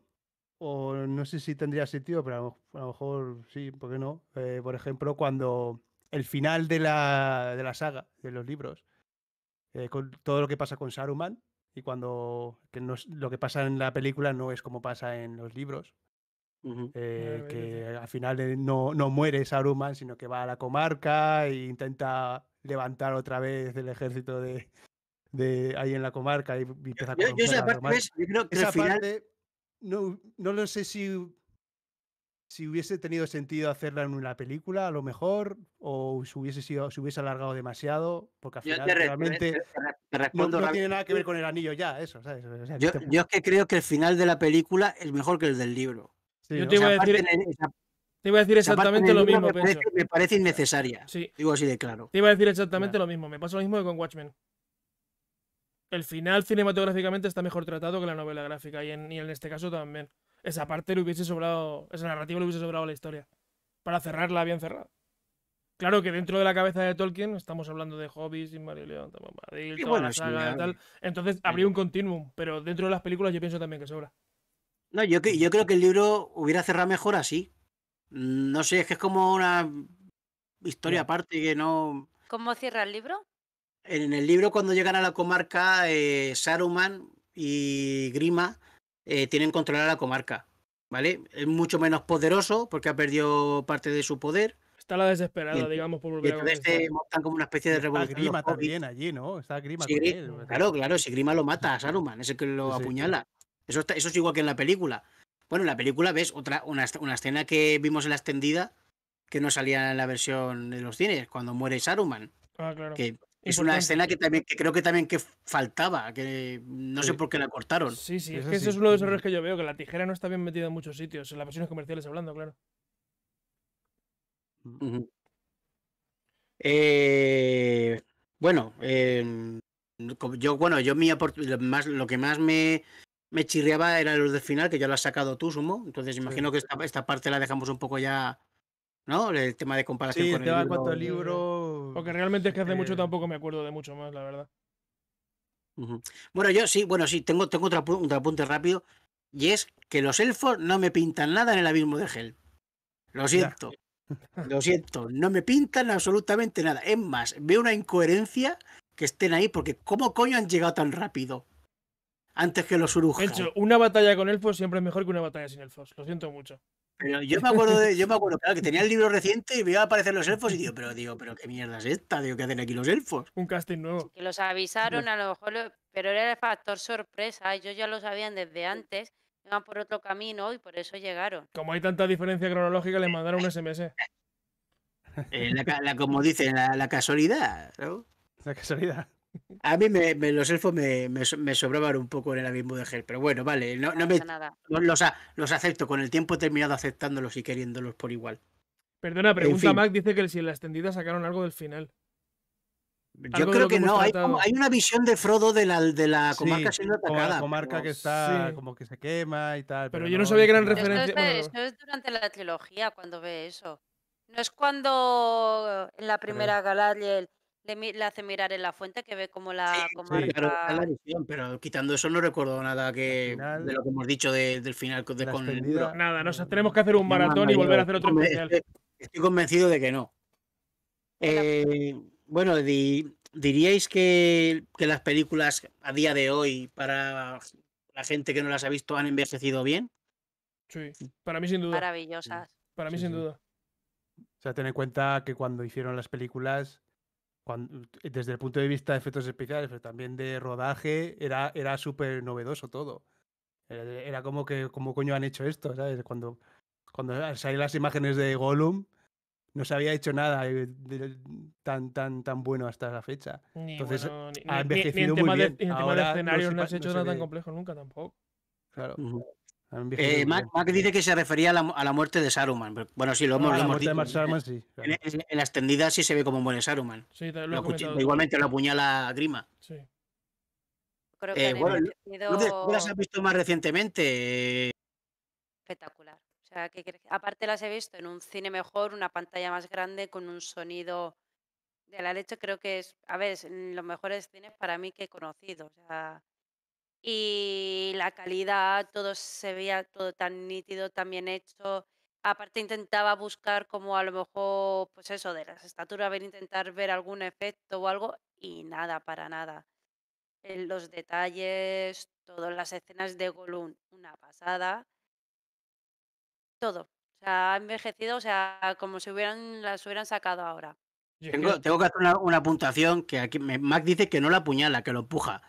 o no sé si tendría sentido, pero a lo, mejor sí, ¿por qué no? Eh, por ejemplo, cuando el final de la, de la saga, de los libros, eh, con todo lo que pasa con Saruman, y cuando lo que pasa en la película no es como pasa en los libros. Eh, ah, que al final eh, no, no muere Saruman, sino que va a la comarca e intenta levantar otra vez el ejército de, ahí en la comarca y empieza a no lo sé si si hubiese tenido sentido hacerla en una película, a lo mejor, o si hubiese sido, si hubiese alargado demasiado, porque al final realmente no, tiene nada que ver con el anillo ya, eso, yo, es que creo que el final de la película es mejor que el del libro. yo te, iba a decir, exactamente lo mismo. Me parece, innecesaria. Digo así de claro. Te iba a decir exactamente lo mismo. Me pasa lo mismo que con Watchmen. El final cinematográficamente está mejor tratado que la novela gráfica y en, y en este caso también. Esa parte le hubiese sobrado, esa narrativa le hubiese sobrado la historia. Para cerrarla habían cerrado. Claro que dentro de la cabeza de Tolkien estamos hablando de hobbies y Mario León, la tal. Entonces habría un continuum, pero dentro de las películas yo pienso también que sobra. No, yo, yo creo que el libro hubiera cerrado mejor así. No sé, es que es como una historia aparte que no. ¿Cómo cierra el libro? En el libro, cuando llegan a la comarca, eh, Saruman y Grima eh, tienen a la comarca. ¿Vale? Es mucho menos poderoso porque ha perdido parte de su poder. Está la desesperada, digamos, por volver a como una especie de revolución. Grima también allí, ¿no? Está Grima también. Claro, claro, si Grima lo mata a Saruman, es el que lo apuñala. Eso, eso es igual que en la película. Bueno, en la película ves otra, una, escena que vimos en la extendida que no salía en la versión de los cines, cuando muere Saruman. Ah, claro. Es una escena que también creo que también que faltaba, que no sé por qué la cortaron. Sí, sí, es que ese es uno de los errores que yo veo, que la tijera no está bien metida en muchos sitios, en las versiones comerciales hablando, claro. Eh, bueno, em, yo, bueno, yo mi más, lo que más me, me chirriaba era los del final, que ya lo has sacado tú, Sumo. Entonces imagino que esta parte la dejamos un poco ya ¿no? El tema de comparación con el, libro. Porque realmente es que hace mucho eh. tampoco me acuerdo de mucho más, la verdad. Bueno, yo sí, bueno, sí, tengo, tengo otro, apunte rápido. Y es que los elfos no me pintan nada en el abismo de Hel. Lo siento. Lo siento. No me pintan absolutamente nada. Es más, veo una incoherencia que estén ahí, porque ¿cómo coño han llegado tan rápido? Antes que los urujas. De hecho, una batalla con elfos siempre es mejor que una batalla sin elfos. Lo siento mucho yo me acuerdo yo me acuerdo, que tenía el libro reciente y veía aparecer los elfos y digo, pero digo, pero qué mierda es esta, digo, ¿qué hacen aquí los elfos? Un casting nuevo. Que los avisaron, a lo mejor, pero era el factor sorpresa, ellos ya lo sabían desde antes, iban por otro camino y por eso llegaron. Como hay tanta diferencia cronológica, les mandaron un SMS. Eh, la, como dicen, la, la casualidad, ¿no? La casualidad. A mí me, los elfos me, sobraban un poco en el abismo de gel, pero bueno, vale, no, me, Los, acepto, con el tiempo he terminado aceptándolos y queriéndolos por igual. Perdona, pregunta Mac, dice que si en la extendida sacaron algo del final. Yo creo que, no, hay, una visión de Frodo de la, comarca siendo atacada. La comarca que está como que se quema y tal. Pero, yo no, sabía que eran referencias. Eso, es durante la trilogía cuando ve eso. No es cuando en la primera Galadriel le, hace mirar en la fuente que ve como la comarca... pero quitando eso no recuerdo nada que de lo que hemos dicho del final Nada, tenemos que hacer un maratón y volver a hacer otro Estoy, convencido de que no. Eh, bueno, diríais que, las películas a día de hoy para la gente que no las ha visto han envejecido bien. Sí, para mí sin duda. Maravillosas. Para mí sin duda. O sea, ten en cuenta que cuando hicieron las películas desde el punto de vista de efectos especiales, pero también de rodaje, era, era súper novedoso todo. Era, como que, ¿cómo coño han hecho esto, ¿sabes? Cuando, cuando salían las imágenes de Gollum, no se había hecho nada eh, tan, tan, tan bueno hasta la fecha. Entonces, muy bien. en el tema de escenarios no, has hecho nada tan complejo nunca tampoco. Claro. Eh, Mac, dice que se refería a la, muerte de Saruman. bueno, sí, lo hemos, visto en, la las tendidas sí se ve como muere Saruman. Sí, lo igualmente lo apuñala Grima. Sí. Creo eh, las has visto más recientemente? Espectacular. O sea, que, aparte las he visto en un cine mejor, una pantalla más grande, con un sonido de la leche. Creo que es, a ver, los mejores cines para mí que he conocido y la calidad, todo se veía todo tan nítido, tan bien hecho. Aparte intentaba buscar como a lo mejor, pues eso, de las estaturas, ver, intentar ver algún efecto o algo y nada, para nada. los detalles, todas las escenas de Golun una pasada. Todo. O sea, ha envejecido, o sea, como si hubieran, las hubieran sacado ahora. Tengo, tengo que hacer una, una puntuación que aquí Mac dice que no la apuñala, que lo empuja.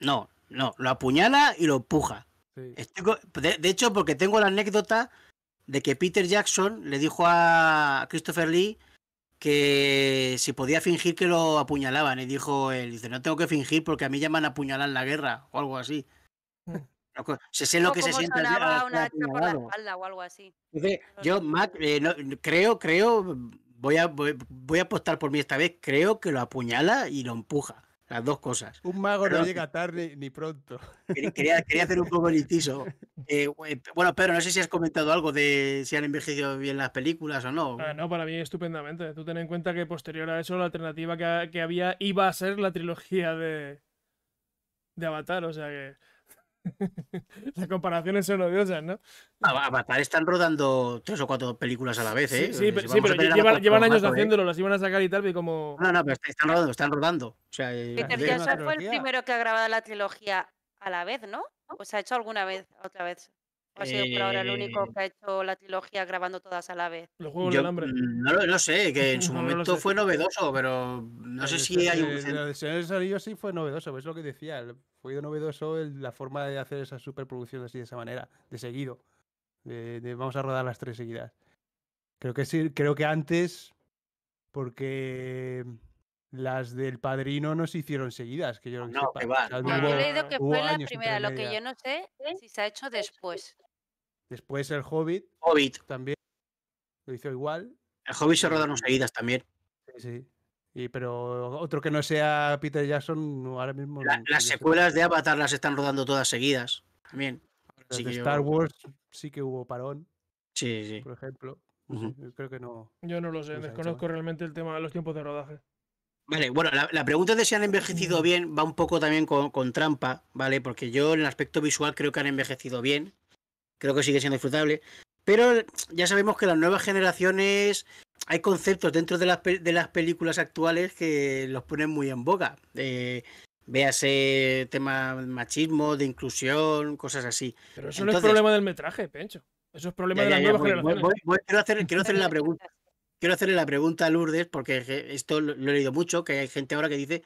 No, no, lo apuñala y lo empuja. de, hecho, porque tengo la anécdota de que Peter Jackson le dijo a Christopher Lee que si podía fingir que lo apuñalaban. Y dijo él, dice, no tengo que fingir porque a mí llaman apuñalar en la guerra o algo así. Mm. Se sé lo que se siente. espalda o algo así. yo, Mac eh, creo, creo, voy a, voy a apostar por mí esta vez, creo que lo apuñala y lo empuja. Las dos cosas. Un mago no llega tarde ni pronto. Quería, quería hacer un poco el inciso. Eh, eh, bueno, Pedro, no sé si has comentado algo de si han envejecido bien las películas o no. Ah, no, para mí estupendamente. Tú ten en cuenta que posterior a eso la alternativa que, había iba a ser la trilogía de, de Avatar. O sea que las comparaciones son odiosas, ¿no? Ah, Avatar están rodando tres o cuatro películas a la vez, ¿eh? Sí, pero, llevan, años haciéndolo, las iban a sacar y tal, y como. No, no, pero están rodando, están rodando. O sea, Peter eh, Jackson fue el primero que ha grabado la trilogía a la vez, ¿no? se ha hecho alguna vez, otra vez. Ha sido por ahora el único eh, que ha hecho la trilogía grabando todas a la vez. No, sé, que en su momento fue novedoso, pero no sé si hay un... El Señor sí fue novedoso, es lo que decía. Fue novedoso la forma de hacer esa superproducción así de esa manera, de seguido. vamos a rodar las tres seguidas. Creo que sí, creo que antes, porque las del padrino no se hicieron seguidas, que yo no, yo he leído que fue la primera, lo que yo no sé ¿Eh? si se ha hecho ¿Eh? después. Después el Hobbit. Hobbit. También lo hizo igual. El Hobbit se rodaron seguidas también. Sí, sí. Y, pero otro que no sea Peter Jackson, ahora mismo. las secuelas de Avatar las están rodando todas seguidas. También. En Star Wars sí que hubo parón. Sí, sí. Por ejemplo. yo creo que no. Yo no lo sé, desconozco realmente el tema de los tiempos de rodaje. Vale, bueno, la, pregunta de si han envejecido mm. bien va un poco también con, con, trampa, ¿vale? Porque yo en el aspecto visual creo que han envejecido bien creo que sigue siendo disfrutable. Pero ya sabemos que las nuevas generaciones hay conceptos dentro de las, de las películas actuales que los ponen muy en boga. Eh, véase tema machismo, de inclusión, cosas así. Pero eso no es problema del metraje, Pencho. Eso es problema de las nuevas generaciones. quiero, hacer, hacerle la pregunta. Quiero hacerle la pregunta a Lourdes, porque esto lo he leído mucho, que hay gente ahora que dice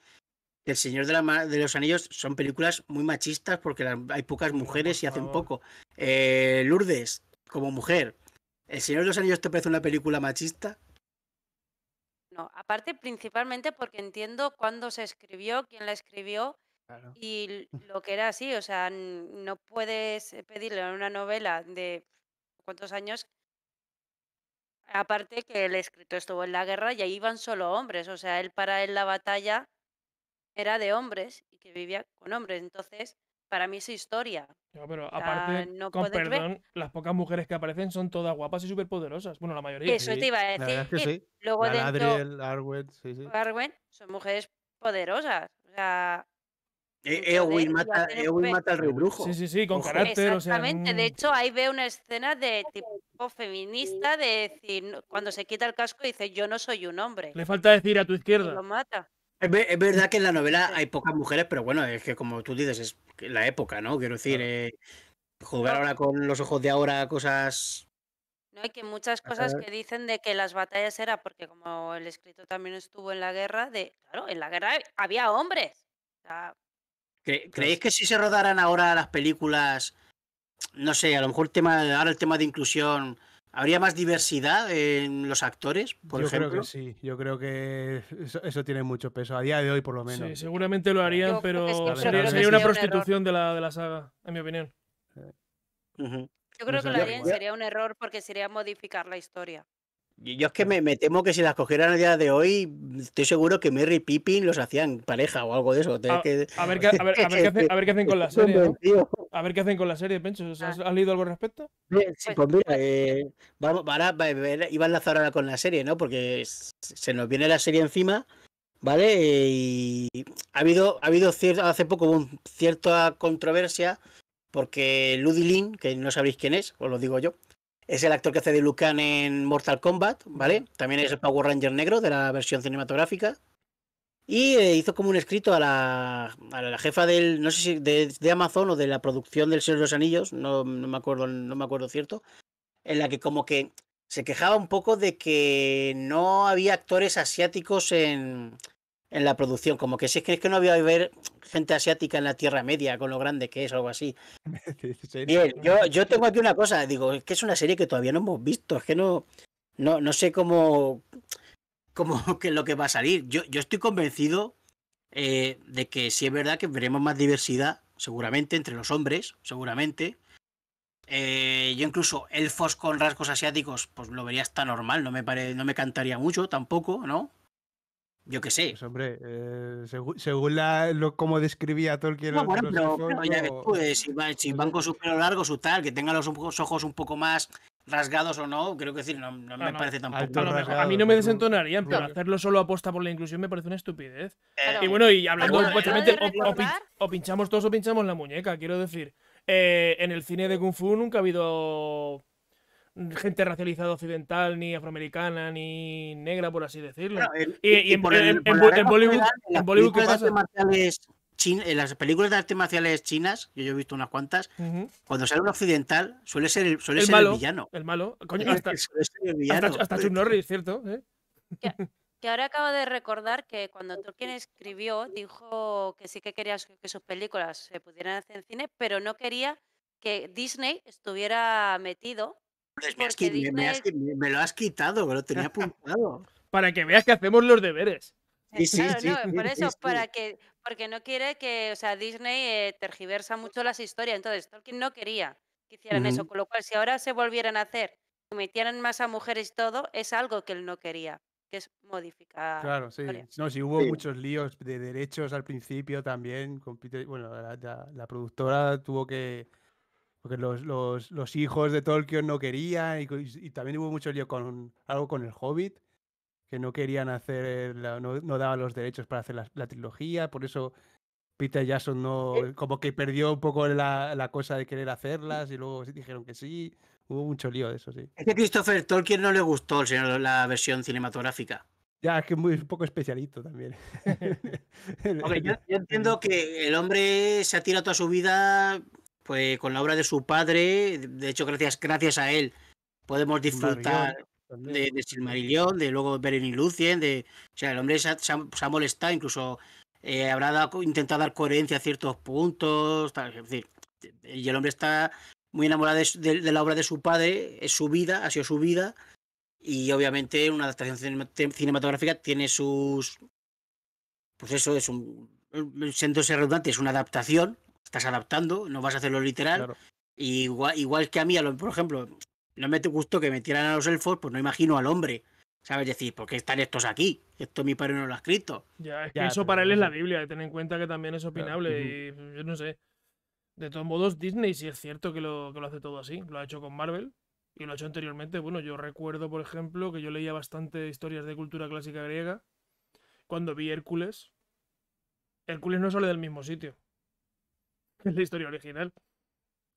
el Señor de, los Anillos son películas muy machistas porque hay pocas mujeres y hacen poco. Eh, Lourdes, como mujer, ¿El Señor de los Anillos te parece una película machista? No, aparte principalmente porque entiendo cuándo se escribió, quién la escribió y lo que era así. O sea, no puedes pedirle una novela de cuántos años. Aparte que el escritor estuvo en la guerra y ahí iban solo hombres. O sea, él para él la batalla era de hombres y que vivía con hombres. Entonces, para mí es historia. pero aparte, con perdón, las pocas mujeres que aparecen son todas guapas y superpoderosas. Bueno, la mayoría. Eso te iba a decir. Adriel, Arwen, son mujeres poderosas. O e-, Eowyn mata, al brujo. Sí, sí, sí, con pues carácter. Exactamente. de mm. hecho, ahí ve una escena de tipo feminista de decir, cuando se quita el casco y dice, yo no soy un hombre. Le falta decir a tu izquierda. lo mata. Es, verdad que en la novela hay pocas mujeres, pero bueno, es que como tú dices, es la época, ¿no? Quiero decir, eh, jugar ahora con los ojos de ahora cosas... No, hay que muchas cosas que dicen de que las batallas era, porque como el escrito también estuvo en la guerra, de, claro, en la guerra había hombres. ¿Creéis que si se rodaran ahora las películas, no sé, a lo mejor el tema, ahora el tema de inclusión, ¿Habría más diversidad en los actores, por yo Creo que sí, yo creo que eso, tiene mucho peso, a día de hoy por lo menos. Sí, seguramente lo harían, pero sería, una prostitución de, la, de la, saga, en mi opinión. Yo creo que lo harían, sería un error porque sería modificar la historia. Yo es que me, me, temo que si las cogieran a día de hoy, estoy seguro que Merry y Pippin los hacían pareja o algo de eso. A, ver, a, ver, qué hacen, con la serie. A ver qué hacen con la serie, Pencho. ¿Has, ah. leído algo al respecto? Sí, pues mira, eh, vamos, y iba a enlazar ahora con la serie, ¿no? Porque se nos viene la serie encima, ¿vale? Eh, y ha habido, ha habido cierto, hace poco un, cierta controversia porque Ludilin, que no sabéis quién es, os lo digo yo. Es el actor que hace de Lucan en Mortal Kombat, ¿vale? También es el Power Ranger negro de la versión cinematográfica. Y eh, hizo como un escrito a la, la jefa del, no sé si de, Amazon o de la producción del Señor de los Anillos, no, me acuerdo, no me acuerdo cierto, en la que como que se quejaba un poco de que no había actores asiáticos en, en la producción, como que si es que, no había a ver gente asiática en la Tierra Media con lo grande que es o algo así. Bien, yo, yo tengo aquí una cosa, digo, es que es una serie que todavía no hemos visto, es que no, no, no sé cómo, cómo que lo que va a salir. Yo, yo estoy convencido eh, de que sí es verdad que veremos más diversidad, seguramente, entre los hombres, seguramente. Eh, yo incluso elfos con rasgos asiáticos, pues lo vería hasta normal, no me, parece no me cantaría mucho tampoco, ¿no? Yo qué sé. Pues, hombre, eh, según lo, como describía Tolkien. No, bueno, pero, ya ves eh, si, pues van eh con su pelo largo, su tal, que tenga los ojos un poco más rasgados o no, creo que decir, no, me parece tampoco. A, mí no me pues, desentonarían, pero hacerlo solo aposta por la inclusión me parece una estupidez. y bueno, y hablando supuestamente, o, o, pinchamos todos o pinchamos la muñeca, quiero decir. en el cine de Kung Fu nunca ha habido gente racializada occidental, ni afroamericana, ni negra, por así decirlo. y, en, Bollywood, en las películas de artes marciales chinas, yo, he visto unas cuantas, cuando sale un occidental suele ser el, suele ser el villano. El malo, hasta, el Norris, ¿cierto? Eh. que, ahora acabo de recordar que cuando Tolkien escribió, dijo que sí que quería que sus películas se pudieran hacer en cine, pero no quería que Disney estuviera metido pues me, me, lo has quitado, me lo tenía apuntado. Para que veas que hacemos los deberes. Sí, sí, por eso, para que, porque no quiere que, o sea, Disney eh, tergiversa mucho las historias, entonces Tolkien no quería que hicieran eso, con lo cual si ahora se volvieran a hacer, que metieran más a mujeres y todo, es algo que él no quería, que es modificar. Claro, sí. no, sí hubo muchos líos de derechos al principio también, bueno, la productora tuvo que porque los, hijos de Tolkien no querían y, también hubo mucho lío con algo con el Hobbit, que no querían hacer, eh, no, no, daban los derechos para hacer la, trilogía, por eso Peter Jackson no, eh. como que perdió un poco la, cosa de querer hacerlas mm. y luego dijeron que sí, hubo mucho lío de eso, sí. Es que Christopher Tolkien no le gustó la versión cinematográfica. Ya, es que es un poco especialito también. yo entiendo que el hombre se ha tirado toda su vida con la obra de su padre. De hecho, gracias, gracias a él podemos disfrutar de, de, Silmarillion, de luego Beren y Lucien, de, o sea, el hombre se ha, molestado, incluso eh, habrá intentado dar coherencia a ciertos puntos, y el hombre está muy enamorado de, la obra de su padre, es su vida, ha sido su vida, y obviamente una adaptación cinematográfica tiene sus... Pues eso, es un... siendo redundante, es una adaptación estás adaptando, no vas a hacerlo literal. igual, igual, que a mí, por ejemplo, no me gustó que metieran a los elfos, pues no imagino al hombre. ¿Sabes? Decir, ¿por qué están estos aquí? Esto mi padre no lo ha escrito. Ya, es que eso para él es la Biblia, Tener en cuenta que también es opinable y yo no sé. De todos modos, Disney sí es cierto que lo, que lo hace todo así. Lo ha hecho con Marvel y lo ha hecho anteriormente. Bueno, yo recuerdo, por ejemplo, que yo leía bastante historias de cultura clásica griega cuando vi Hércules. Hércules no sale del mismo sitio. la historia original.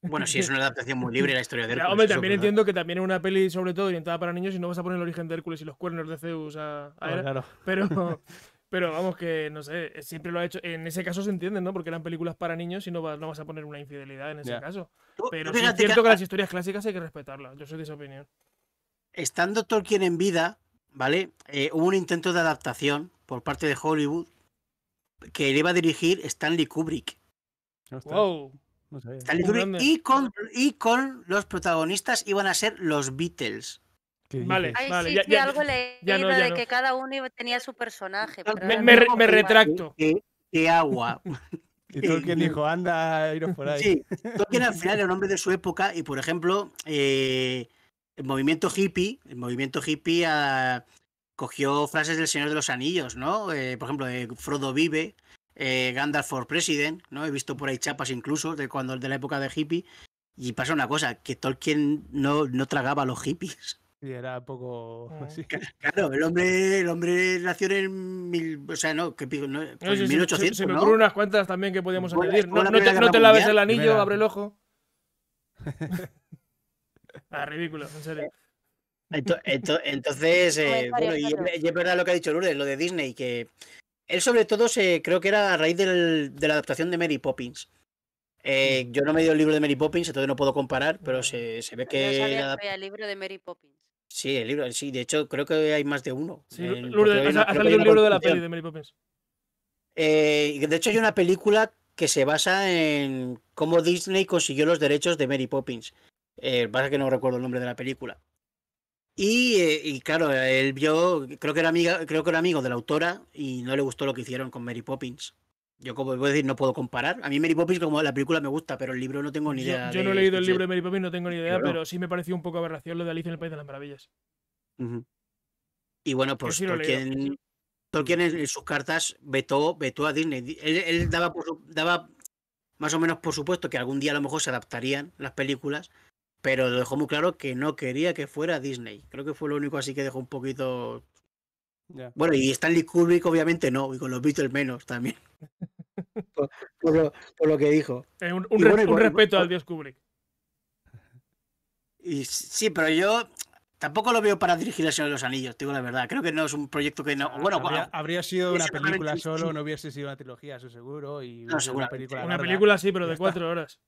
Bueno, sí, es una adaptación muy libre la historia de Hércules. hombre, también entiendo que también es una peli, sobre todo, orientada para niños y no vas a poner el origen de Hércules y los cuernos de Zeus a, a Pero, pero vamos, que no sé, siempre lo ha hecho. En ese caso se entiende ¿no? Porque eran películas para niños y no, vas, a poner una infidelidad en ese caso. Pero sí es cierto que las historias clásicas hay que respetarlas. Yo soy de esa opinión. Estando Tolkien en vida, ¿vale? Eh, hubo un intento de adaptación por parte de Hollywood que le iba a dirigir Stanley Kubrick. Y, con, y con los protagonistas iban a ser los Beatles. Vale, vale. Sí, algo leído de que cada uno tenía su personaje. Me, retracto. ¿Qué, agua? y Tolkien dijo, anda, iros por ahí. Sí, Tolkien al final era un hombre de su época y, por ejemplo, eh, el movimiento hippie, el movimiento hippie ah, cogió frases del Señor de los Anillos, ¿no? Eh, por ejemplo, de Frodo vive, eh, Gandalf for President, ¿no? He visto por ahí chapas incluso de cuando de la época de hippie. Y pasa una cosa, que Tolkien no, no tragaba a los hippies. Y era poco. Ah. Claro, el hombre, el hombre nació en mil. O sea, no, que 1800. Se, me ocurren unas cuentas también que podíamos abrir, añadir. No, te, laves el anillo, abre el ojo. ah, ridículo, en serio. Entonces, eh, bueno, es verdad lo que ha dicho Lourdes, lo de Disney, que él sobre todo se creo que era a raíz de la adaptación de Mary Poppins. Eh, mm. yo no me he el libro de Mary Poppins, entonces no puedo comparar, pero mm. se, ve que... el libro de Mary Poppins. Sí, el libro, sí, de hecho creo que hay más de uno. Sí, eh, libro de la peli de Mary Poppins. Eh, de hecho hay una película que se basa en cómo Disney consiguió los derechos de Mary Poppins. pasa que no recuerdo el nombre de la película. Eh, y, claro, él vio, creo que era amiga, creo que era amigo de la autora y no le gustó lo que hicieron con Mary Poppins. Yo como puedo decir, no puedo comparar. A mí Mary Poppins como la película me gusta, pero el libro no tengo ni idea. Yo, no he leído el libro de Mary Poppins, no tengo ni idea, pero sí me pareció un poco aberración lo de Alicia en el País de las Maravillas. Y bueno, pues Tolkien, en sus cartas vetó, vetó a Disney. Él, daba, daba más o menos por supuesto que algún día a lo mejor se adaptarían las películas, pero dejó muy claro que no quería que fuera Disney. Creo que fue lo único así que dejó un poquito. Bueno, y Stanley Kubrick, obviamente, no, y con los Beatles menos también. por, lo, que dijo. Eh, un, respeto al dios Kubrick. sí, pero yo tampoco lo veo para dirigir el Señor de los Anillos, digo la verdad. Creo que no es un proyecto que no. Ah, bueno, habría, sido una película solo, no hubiese sido una trilogía, eso seguro. Y película, una película sí, pero de cuatro horas.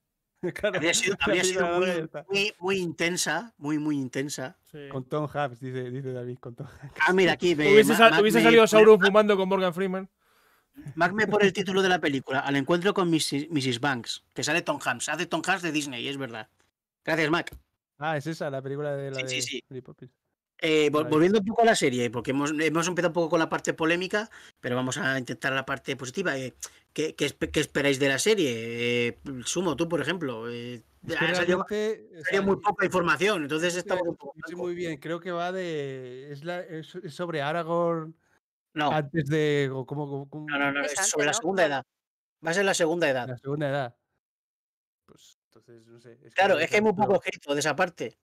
habría sido, sido muy, muy, intensa, muy, muy intensa. Con Tom Hanks, dice, dice, David, con Tom Ah, mira, aquí me, Hubiese, salido Sauron fumando con Morgan Freeman. Mac me pone el título de la película, Al encuentro con Mrs., Banks, que sale Tom Hanks. Hace Tom Hanks de Disney, es verdad. Gracias, Mac. Ah, es esa, la película de la sí, sí, sí. Eh, volviendo un poco a la serie, porque hemos, empezado un poco con la parte polémica, pero vamos a intentar la parte positiva. Eh, ¿qué, esperáis de la serie? Eh, Sumo, tú, por ejemplo. Es muy poca información, entonces estamos muy bien, creo que va de. Es, sobre Aragorn. No. Antes de. como, No, no, no, sobre la segunda edad. Va a ser la segunda edad. La segunda edad. Pues entonces, claro, es que hay muy poco escrito de esa parte.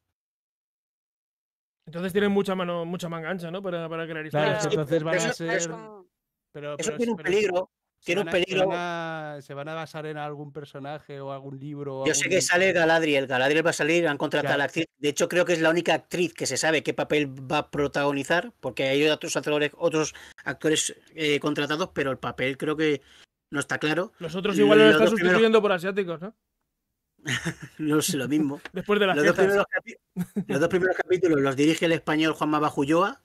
Entonces tienen mucha mano, mucha manga ¿no? Para, para crear historias. Claro, entonces van eso, a ser. pero, tiene un peligro. Tiene un peligro. Se van, a, basar en algún personaje o algún libro. Yo sé que sale Galadriel. Galadriel va a salir, han contratado a la actriz. De hecho, creo que es la única actriz que se sabe qué papel va a protagonizar, porque hay otros actores, otros actores eh, contratados, pero el papel creo que no está claro. Nosotros otros igual lo, están sustituyendo por asiáticos, ¿no? no sé lo mismo. los, dos primeros, capítulos los dirige el español Juan Mabajulloa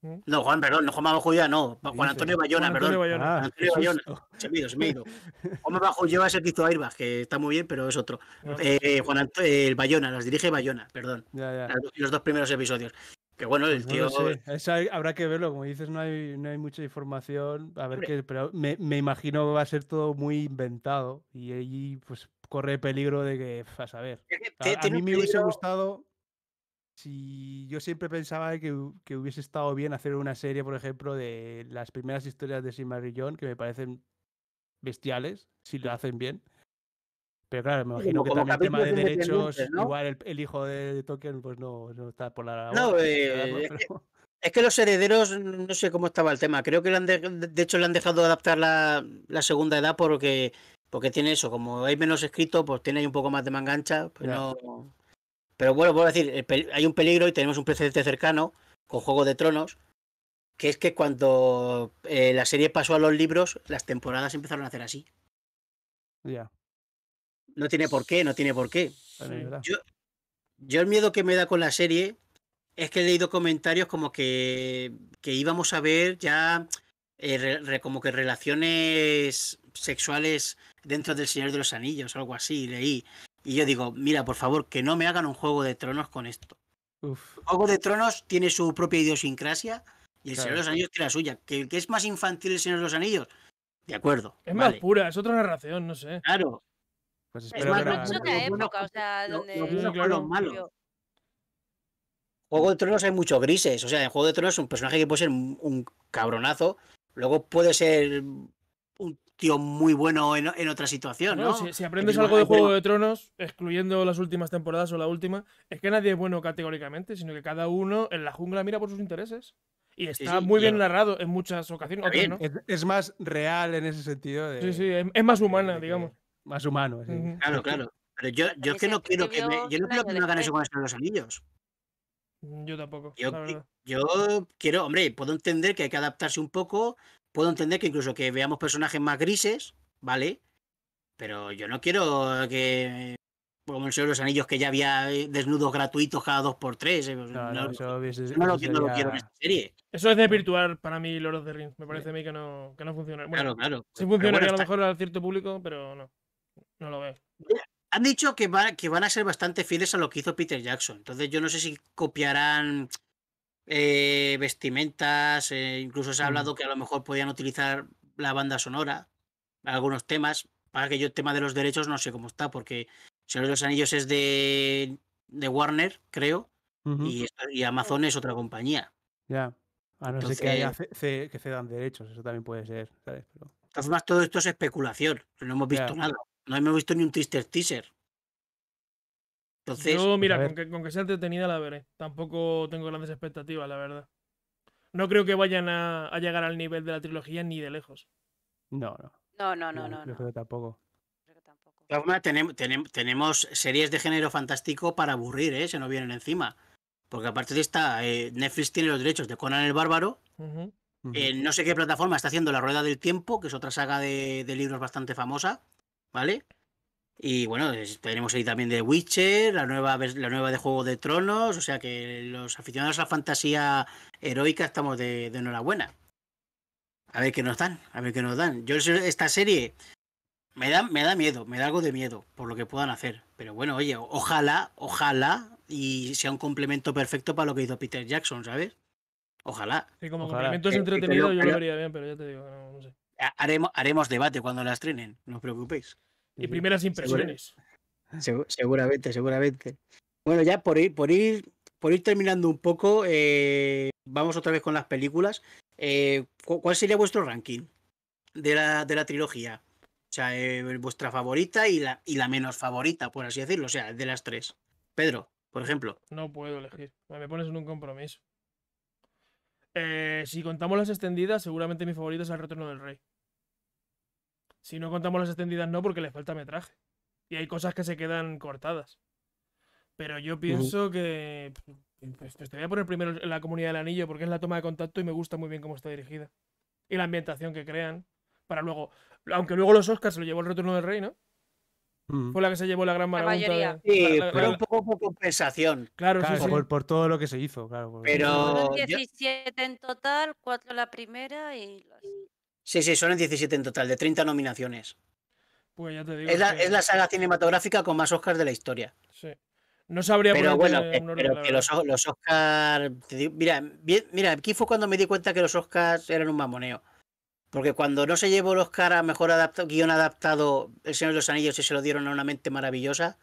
¿Mm? No, Juan, perdón, no Juan Mabajulloa no. Juan Antonio Bayona, perdón. Bayona. Antonio Bayona. Juan es el que hizo que está muy bien, pero es otro. Ah. Eh, Juan el eh, Bayona, los dirige Bayona, perdón. Los dos primeros episodios. Que bueno, el pues tío. habrá que verlo, como dices, no hay, no hay mucha información. A ver qué, pero me, me, imagino va a ser todo muy inventado. Y allí, pues corre peligro de que, a saber. A, mí me hubiese gustado, si yo siempre pensaba que, que, hubiese estado bien hacer una serie, por ejemplo, de las primeras historias de Simarillón, que me parecen bestiales, si lo hacen bien. Pero claro, me imagino que también el tema de derechos, igual el, hijo de Tolkien, pues no, no está por la. No, eh, es, que, los herederos, no sé cómo estaba el tema. Creo que han de, hecho le han dejado adaptar la, la segunda edad porque porque tiene eso, como hay menos escrito, pues tiene ahí un poco más de mangancha. Pues Pero bueno, puedo decir, hay un peligro y tenemos un precedente cercano con Juego de Tronos, que es que cuando eh, la serie pasó a los libros, las temporadas empezaron a hacer así. Ya. No tiene por qué, no tiene por qué. yo, el miedo que me da con la serie es que he leído comentarios como que, que íbamos a ver ya eh, como que relaciones sexuales dentro del Señor de los Anillos algo así, leí. Y yo digo, mira, por favor, que no me hagan un Juego de Tronos con esto. Uf. Juego de Tronos tiene su propia idiosincrasia y el Señor de los Anillos tiene la suya. ¿Que, es más infantil el Señor de los Anillos? De acuerdo. Es más pura, es otra narración, no sé. Claro. Pues es más, pura época, o sea, donde... Juego de Tronos hay muchos grises. O sea, en Juego de Tronos un personaje que puede ser un cabronazo, luego puede ser un tío muy bueno en, otra situación, ¿no? si, aprendes algo de Juego de Tronos, excluyendo las últimas temporadas o la última, es que nadie es bueno categóricamente, sino que cada uno en la jungla mira por sus intereses. Y está muy bien narrado en muchas ocasiones. es, más real en ese sentido. Sí, sí, es, más humana, digamos. Más humano, Claro, claro. Pero yo, es que no quiero que me, yo no quiero que me hagan eso con los anillos. Yo tampoco. Yo, yo, quiero, hombre, puedo entender que hay que adaptarse un poco puedo entender que incluso que veamos personajes más grises, ¿vale? Pero yo no quiero que como el Señor de los Anillos, que ya había desnudos gratuitos cada dos por tres. Eh, pues, no, eso, lo, quiero en esta serie. Eso es virtual para mí Lord of the Rings. Me parece a mí que no, que funciona. claro, claro. Sí funcionaría a lo mejor al cierto público, pero no. No lo veo. Han dicho que, que van a ser bastante fieles a lo que hizo Peter Jackson. Entonces yo no sé si copiarán eh, vestimentas, eh, incluso se ha hablado que a lo mejor podían utilizar la banda sonora, algunos temas. Para que yo el tema de los derechos no sé cómo está, porque Señor de los Anillos es de, de Warner, creo, y, Amazon es otra compañía. Ya, a no ser que, cedan derechos, eso también puede ser, ¿sabes? Pero... todo esto es especulación, no hemos visto nada. No hemos visto ni un triste teaser. Yo, mira, con que, sea entretenida la veré. Tampoco tengo grandes expectativas, la verdad. No creo que vayan a, llegar al nivel de la trilogía ni de lejos. No, no. No, no, no, no. creo que tampoco. tenemos, series de género fantástico para aburrir, ¿eh? se nos vienen encima. Porque aparte de esta, eh, Netflix tiene los derechos de Conan el Bárbaro. Eh, no sé qué plataforma está haciendo La Rueda del Tiempo, que es otra saga de, de libros bastante famosa. ¿Vale? Y bueno, tenemos ahí también de Witcher, la nueva, la nueva de Juego de Tronos, o sea que los aficionados a la fantasía heroica estamos de, de enhorabuena. A ver qué nos dan, a ver qué nos dan. Yo esta serie me da, me da miedo, me da algo de miedo por lo que puedan hacer. Pero bueno, oye, ojalá, ojalá y sea un complemento perfecto para lo que hizo Peter Jackson, ¿sabes? Ojalá. Y como complemento es eh, entretenido, yo, lo haría bien, pero ya te digo, no, sé. Haremos, haremos debate cuando la estrenen, no os preocupéis. Y primeras impresiones. seguramente, seguramente. Bueno, ya por ir, por ir, por ir terminando un poco, eh, vamos otra vez con las películas. Eh, ¿Cuál sería vuestro ranking de la, de la trilogía? O sea, eh, vuestra favorita y la, y la menos favorita, por así decirlo. O sea, de las tres. Pedro, por ejemplo. No puedo elegir. Me pones en un compromiso. si contamos las extendidas, seguramente mi favorita es el retorno del rey. Si no contamos las extendidas, no, porque le falta metraje. Y hay cosas que se quedan cortadas. Pero yo pienso que. te voy a poner primero la comunidad del anillo, porque es la toma de contacto y me gusta muy bien cómo está dirigida. Y la ambientación que crean. Para luego. Aunque luego los Oscars se lo llevó el retorno del rey, ¿no? Fue la que se llevó la gran mayoría Sí, pero un poco por compensación. Claro, sí, Por, todo lo que se hizo, claro. Pero... 17 en total, 4 la primera y... Sí, sí, son en 17 en total, de 30 nominaciones. Pues ya te digo. Es la, es la saga cinematográfica con más Oscars de la historia. Sí. No sabría Pero bueno, pero que los, los Oscars. Mira, mira, aquí fue cuando me di cuenta que los Oscars eran un mamoneo. Porque cuando no se llevó el Oscar a mejor adaptado, guión adaptado El Señor de los Anillos y se lo dieron a una mente maravillosa,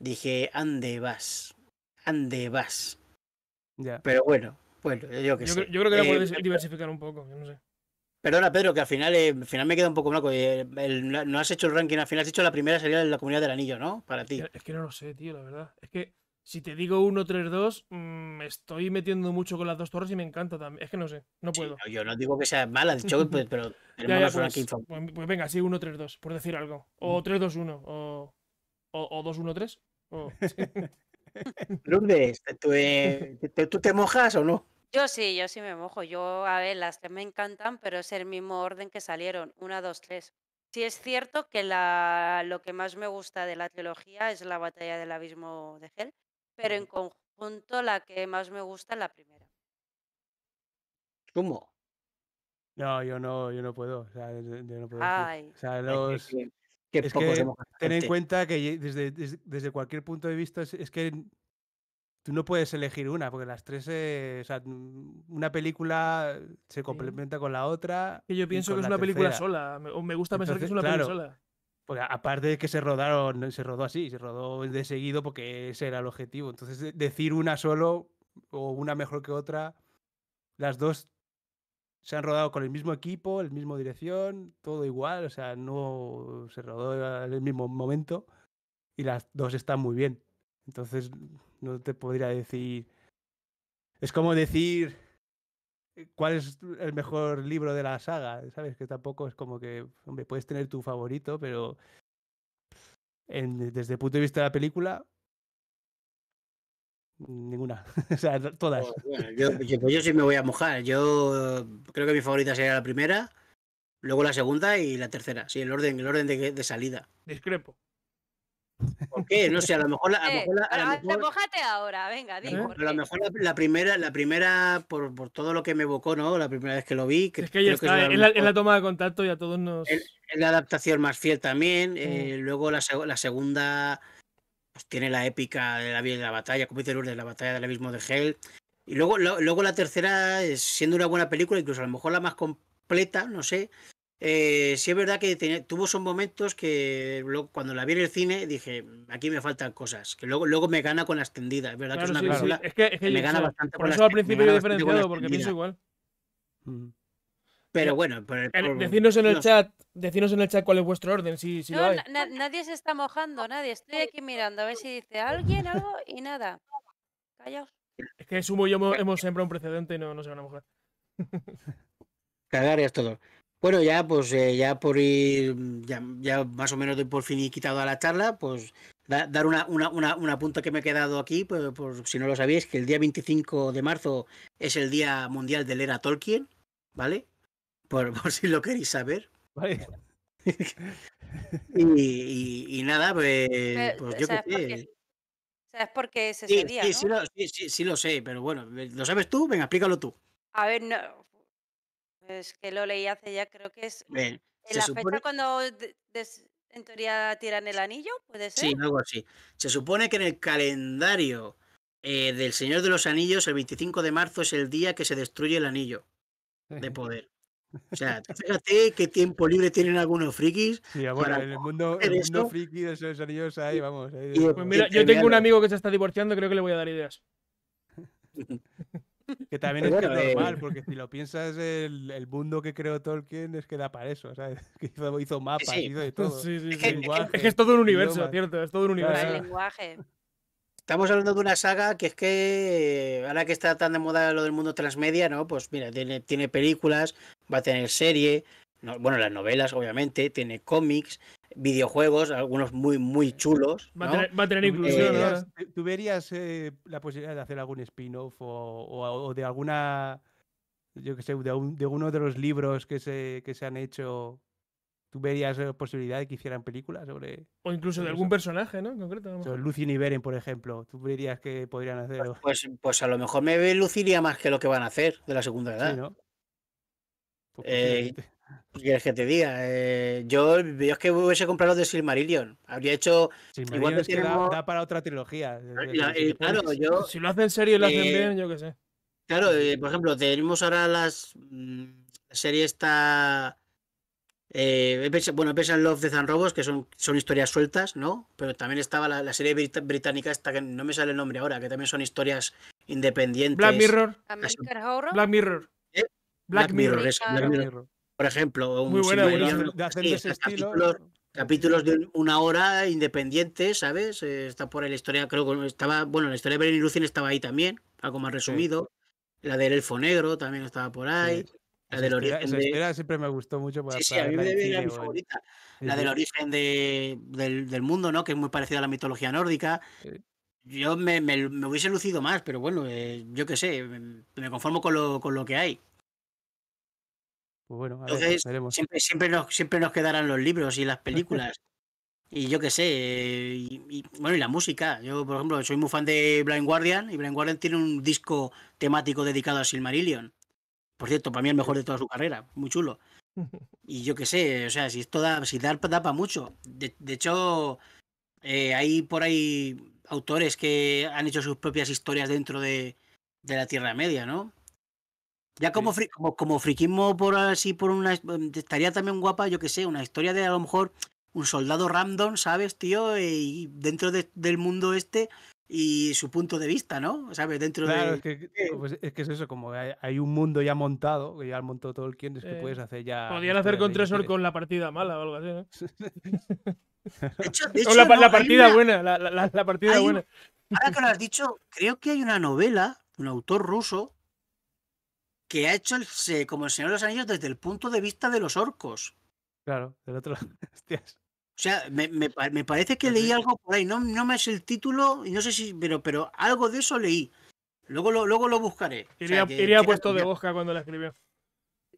dije, ande vas, ande vas. Pero bueno, bueno, yo que sé. Yo creo que la eh, puedes eh, diversificar un poco, yo no sé. Perdona, Pedro, que al final, eh, final me queda un poco blanco. Eh, no has hecho el ranking, al final has hecho la primera sería de la comunidad del anillo, ¿no? Para ti. Es que no lo sé, tío, la verdad. Es que si te digo 1, 3, 2, me estoy metiendo mucho con las dos torres y me encanta también. Es que no sé, no puedo. yo no digo que sea mala, dicho, pues, pero pues, pues, pues, venga, sí, 1, 3, 2, por decir algo. O 3, 2, 1, o, o, 2, 1, 3. O... ¿Tú te mojas o no? Yo sí, yo sí me mojo. Yo, a ver, las tres me encantan, pero es el mismo orden que salieron, una, dos, tres. Sí es cierto que la, lo que más me gusta de la trilogía es la batalla del abismo de Hel, pero en conjunto la que más me gusta es la primera. ¿Cómo? No, yo no, yo no puedo. yo no puedo. Ay. que ten en cuenta que desde, cualquier punto de vista es que tú no puedes elegir una, porque las tres, mm, una película se complementa con la otra. Que yo pienso que es una película sola, o me gusta pensar que es una película sola. aparte de que se rodaron, se rodó así, se rodó de seguido porque ese era el objetivo. Entonces, decir una solo o una mejor que otra, las dos se han rodado con el mismo equipo, el mismo dirección, todo igual, o sea, no se rodó en el mismo momento y las dos están muy bien. Entonces, no te podría decir. Es como decir eh, cuál es el mejor libro de la saga, ¿sabes? Que tampoco es como que, hombre, puedes tener tu favorito, pero en, desde el punto de vista de la película, ninguna. o sea, todas. yo, sí me voy a mojar. Yo creo que mi favorita sería la primera, luego la segunda y la tercera. Sí, el orden, el orden de salida. Discrepo. ¿Por qué? No sé, a lo mejor... A, a, lo eh, mejor, ahora, A lo mejor la, primera, la primera por, por, todo lo que me evocó, ¿no? La primera vez que lo vi. Que es que ya está, es, la, la, toma de contacto y a todos nos... Es la adaptación más fiel también. Eh, luego la, la segunda pues, tiene la épica de la, de la batalla, como dice Lourdes, la batalla del abismo de Hell. Y luego, luego la tercera, siendo una buena película, incluso a lo mejor la más completa, no sé, eh, sí es verdad que tuvo son momentos que cuando la vi en el cine dije, aquí me faltan cosas, que luego, luego me gana con la extendida, es verdad que es una película que, me gana bastante por eso al principio yo diferenciado porque pienso igual. Eh, Pero bueno, por, eh, en el chat, en el chat cuál es vuestro orden, si, no, nadie se está mojando, nadie. Estoy aquí mirando a ver si dice alguien algo y nada. Callaos. Es que Sumo y yo hemos sembrado un precedente y no, se van a mojar. cagarías todo. Bueno, ya pues eh, ya por ir, mm, ya, más o menos doy por fin quitado a la charla, pues dar una, una, punta que me he quedado aquí, pues, si no lo sabéis, que el día 25 de marzo es el Día Mundial de Leer a Tolkien, ¿vale? Por, si lo queréis saber. Vale. y, nada, pues, eh, pues yo qué sé. ¿Sabes por qué ese día? ¿no? sí, sí, lo sé, pero bueno, ¿lo sabes tú? Venga, explícalo tú. A ver, no, es que lo leí hace ya, creo que es en la fecha cuando en teoría tiran el anillo, puede ser. Sí, algo así. Se supone que en el calendario eh, del Señor de los Anillos, el 25 de marzo es el día que se destruye el anillo de poder. O sea, fíjate qué tiempo libre tienen algunos frikis. en el mundo, de esos anillos ahí, vamos. Eh, pues yo tengo un amigo que se está divorciando, creo que le voy a dar ideas. Que también es, que es eh, normal, porque si lo piensas, el, mundo que creó Tolkien es que da para eso, ¿sabes? Que hizo, mapas, hizo de todo. es, que, es, todo un universo, ¿cierto? Es todo un universo. el lenguaje. Estamos hablando de una saga que es que ahora que está tan de moda lo del mundo transmedia, ¿no? Pues mira, tiene, tiene películas, va a tener serie, bueno, las novelas, obviamente, tiene cómics, videojuegos, algunos muy, muy chulos. Va, a tener, eh, inclusión. ¿Tú verías eh, la posibilidad de hacer algún spin-off o, de alguna, yo qué sé, de, uno de los libros que se, que se han hecho? ¿Tú verías la eh, posibilidad de que hicieran películas sobre.? O incluso de algún personaje, ¿no? concreto. Lucien y Beren, por ejemplo. ¿Tú verías que podrían hacer.? Pues, pues, pues a lo mejor me ve luciría más que lo que van a hacer de la segunda edad. Sí, ¿no? Pues que te diga? Eh, yo, yo es que hubiese comprado los de Silmarillion. Habría hecho. igual es que da, para otra trilogía. claro, eh, si lo hacen serio y lo hacen eh, bien, yo qué sé. Claro, por ejemplo, tenemos ahora las la mm, serie esta. bueno, pesan Love de Zan Robos, que son, son historias sueltas, ¿no? Pero también estaba la, serie británica, esta que no me sale el nombre ahora, que también son historias independientes. Black Mirror. Black Mirror. Black Mirror. Black Mirror por ejemplo. Un Muy de Capítulos, de una hora independiente ¿sabes? Eh, está por ahí la historia, creo que estaba, bueno, la historia de Beren y Lucien estaba ahí también, algo más resumido. La del Elfo Negro también estaba por ahí. La del origen siempre me gustó mucho. sí, sí, a mí me La del origen del, mundo, ¿no? Que es muy parecida a la mitología nórdica. Yo me, hubiese lucido más, pero bueno, eh, yo qué sé, me, me conformo con lo, con lo que hay. Pues Entonces, Siempre, siempre, nos, siempre nos quedarán los libros y las películas. y yo qué sé, y, bueno, y la música. Yo, por ejemplo, soy muy fan de Blind Guardian y Blind Guardian tiene un disco temático dedicado a Silmarillion. Por cierto, para mí el mejor de toda su carrera, muy chulo. Y yo qué sé, o sea, si es da, si da, para mucho. De, hecho, eh, hay por ahí autores que han hecho sus propias historias dentro de la Tierra Media, ¿no? Ya como, como, friquismo por así, por una. Mm, estaría también guapa, yo que sé, una historia de a lo mejor un soldado random, ¿sabes, tío? Eh, y dentro del mundo este y su punto de vista, ¿no? ¿Sabes? Dentro claro, eh, pues Es que, es eso, como hay, un mundo ya montado, que ya montó todo el quien, que eh, puedes hacer ya. Podrían hacer con Tresor con la partida mala o algo así, ¿no? la, partida buena, la, partida buena. ahora que lo has dicho, creo que hay una novela, un autor ruso, que ha hecho como el Señor de los Anillos desde el punto de vista de los orcos. Claro, del otro O sea, me, parece que leí algo por ahí, no, no me es el título, y no sé si, pero, pero algo de eso leí. Luego lo, luego lo buscaré. Iría, puesto de Bosca cuando la escribió.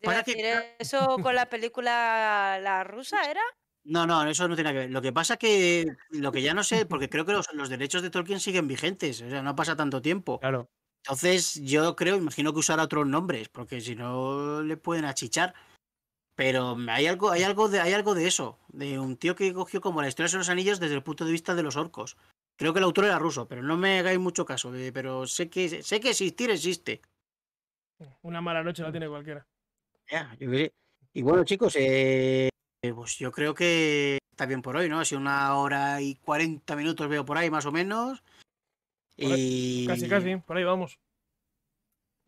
Que... ¿Eso con la película la rusa era? No, no, eso no tiene que ver. Lo que pasa que lo que ya no sé, porque creo que los, los derechos de Tolkien siguen vigentes, o sea, no pasa tanto tiempo. Claro. Entonces, yo creo, imagino que usar otros nombres, porque si no le pueden achichar. Pero hay algo, hay algo de, hay algo de eso, de un tío que cogió como la historia de los anillos desde el punto de vista de los orcos. Creo que el autor era ruso, pero no me hagáis mucho caso, pero sé que sé que existir existe. Una mala noche la tiene cualquiera. Ya, yo Y bueno, chicos, eh, eh, pues yo creo que está bien por hoy, ¿no? Ha sido una hora y cuarenta minutos, veo por ahí, más o menos. Casi, casi, por ahí vamos.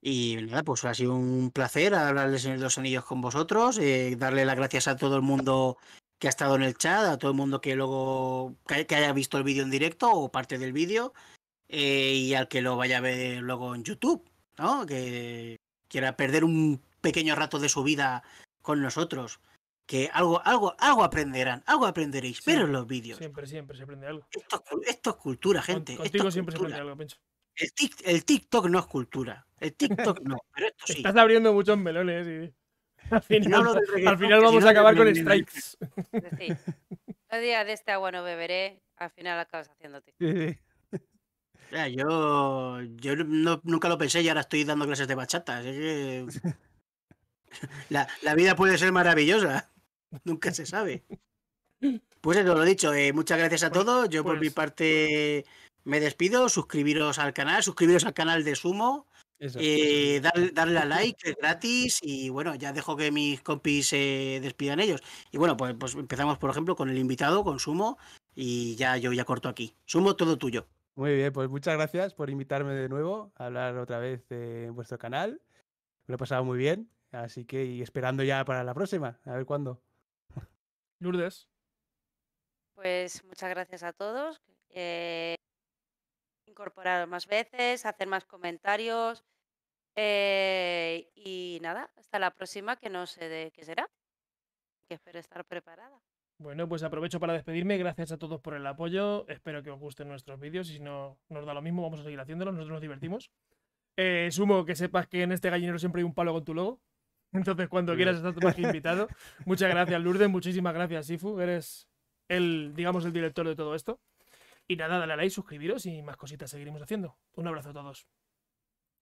Y nada, pues ha sido un placer hablarles en los anillos con vosotros, eh, darle las gracias a todo el mundo que ha estado en el chat, a todo el mundo que luego que haya visto el vídeo en directo o parte del vídeo eh, y al que lo vaya a ver luego en YouTube, ¿no? Que quiera perder un pequeño rato de su vida con nosotros que algo, algo, algo aprenderán, algo aprenderéis, pero en los vídeos. Siempre, siempre se aprende algo. Esto, es cultura, gente. Contigo siempre se aprende algo, pincho. El, TikTok no es cultura. El TikTok no, pero esto sí. Estás abriendo muchos melones. Y... Al final, vamos a acabar con strikes. Sí. de este agua no beberé, al final acabas haciéndote. Sí, yo, yo nunca lo pensé y ahora estoy dando clases de bachata. que... la, la vida puede ser maravillosa. Nunca se sabe. Pues eso, lo he dicho, eh, muchas gracias a pues, todos. Yo por mi pues parte me despido. Suscribiros al canal, suscribiros al canal de Sumo. Eh, darle a like, es gratis. Y bueno, ya dejo que mis compis se eh, despidan ellos. Y bueno, pues, pues, empezamos, por ejemplo, con el invitado, con Sumo. Y ya yo ya corto aquí. Sumo, todo tuyo. Muy bien, pues muchas gracias por invitarme de nuevo a hablar otra vez en vuestro canal. lo he pasado muy bien. Así que y esperando ya para la próxima, a ver cuándo. Lourdes. Pues muchas gracias a todos. Eh, incorporar más veces, hacer más comentarios. Eh, y nada, hasta la próxima, que no sé de qué será. Que espero estar preparada. Bueno, pues aprovecho para despedirme. Gracias a todos por el apoyo. Espero que os gusten nuestros vídeos. Y si no nos da lo mismo, vamos a seguir haciéndolos. Nosotros nos divertimos. Eh, sumo que sepas que en este gallinero siempre hay un palo con tu logo. Entonces, cuando quieras, estás más invitado. Muchas gracias, Lourdes. Muchísimas gracias, Sifu. Eres el, digamos, el director de todo esto. Y nada, dale a like, suscribiros y más cositas seguiremos haciendo. Un abrazo a todos.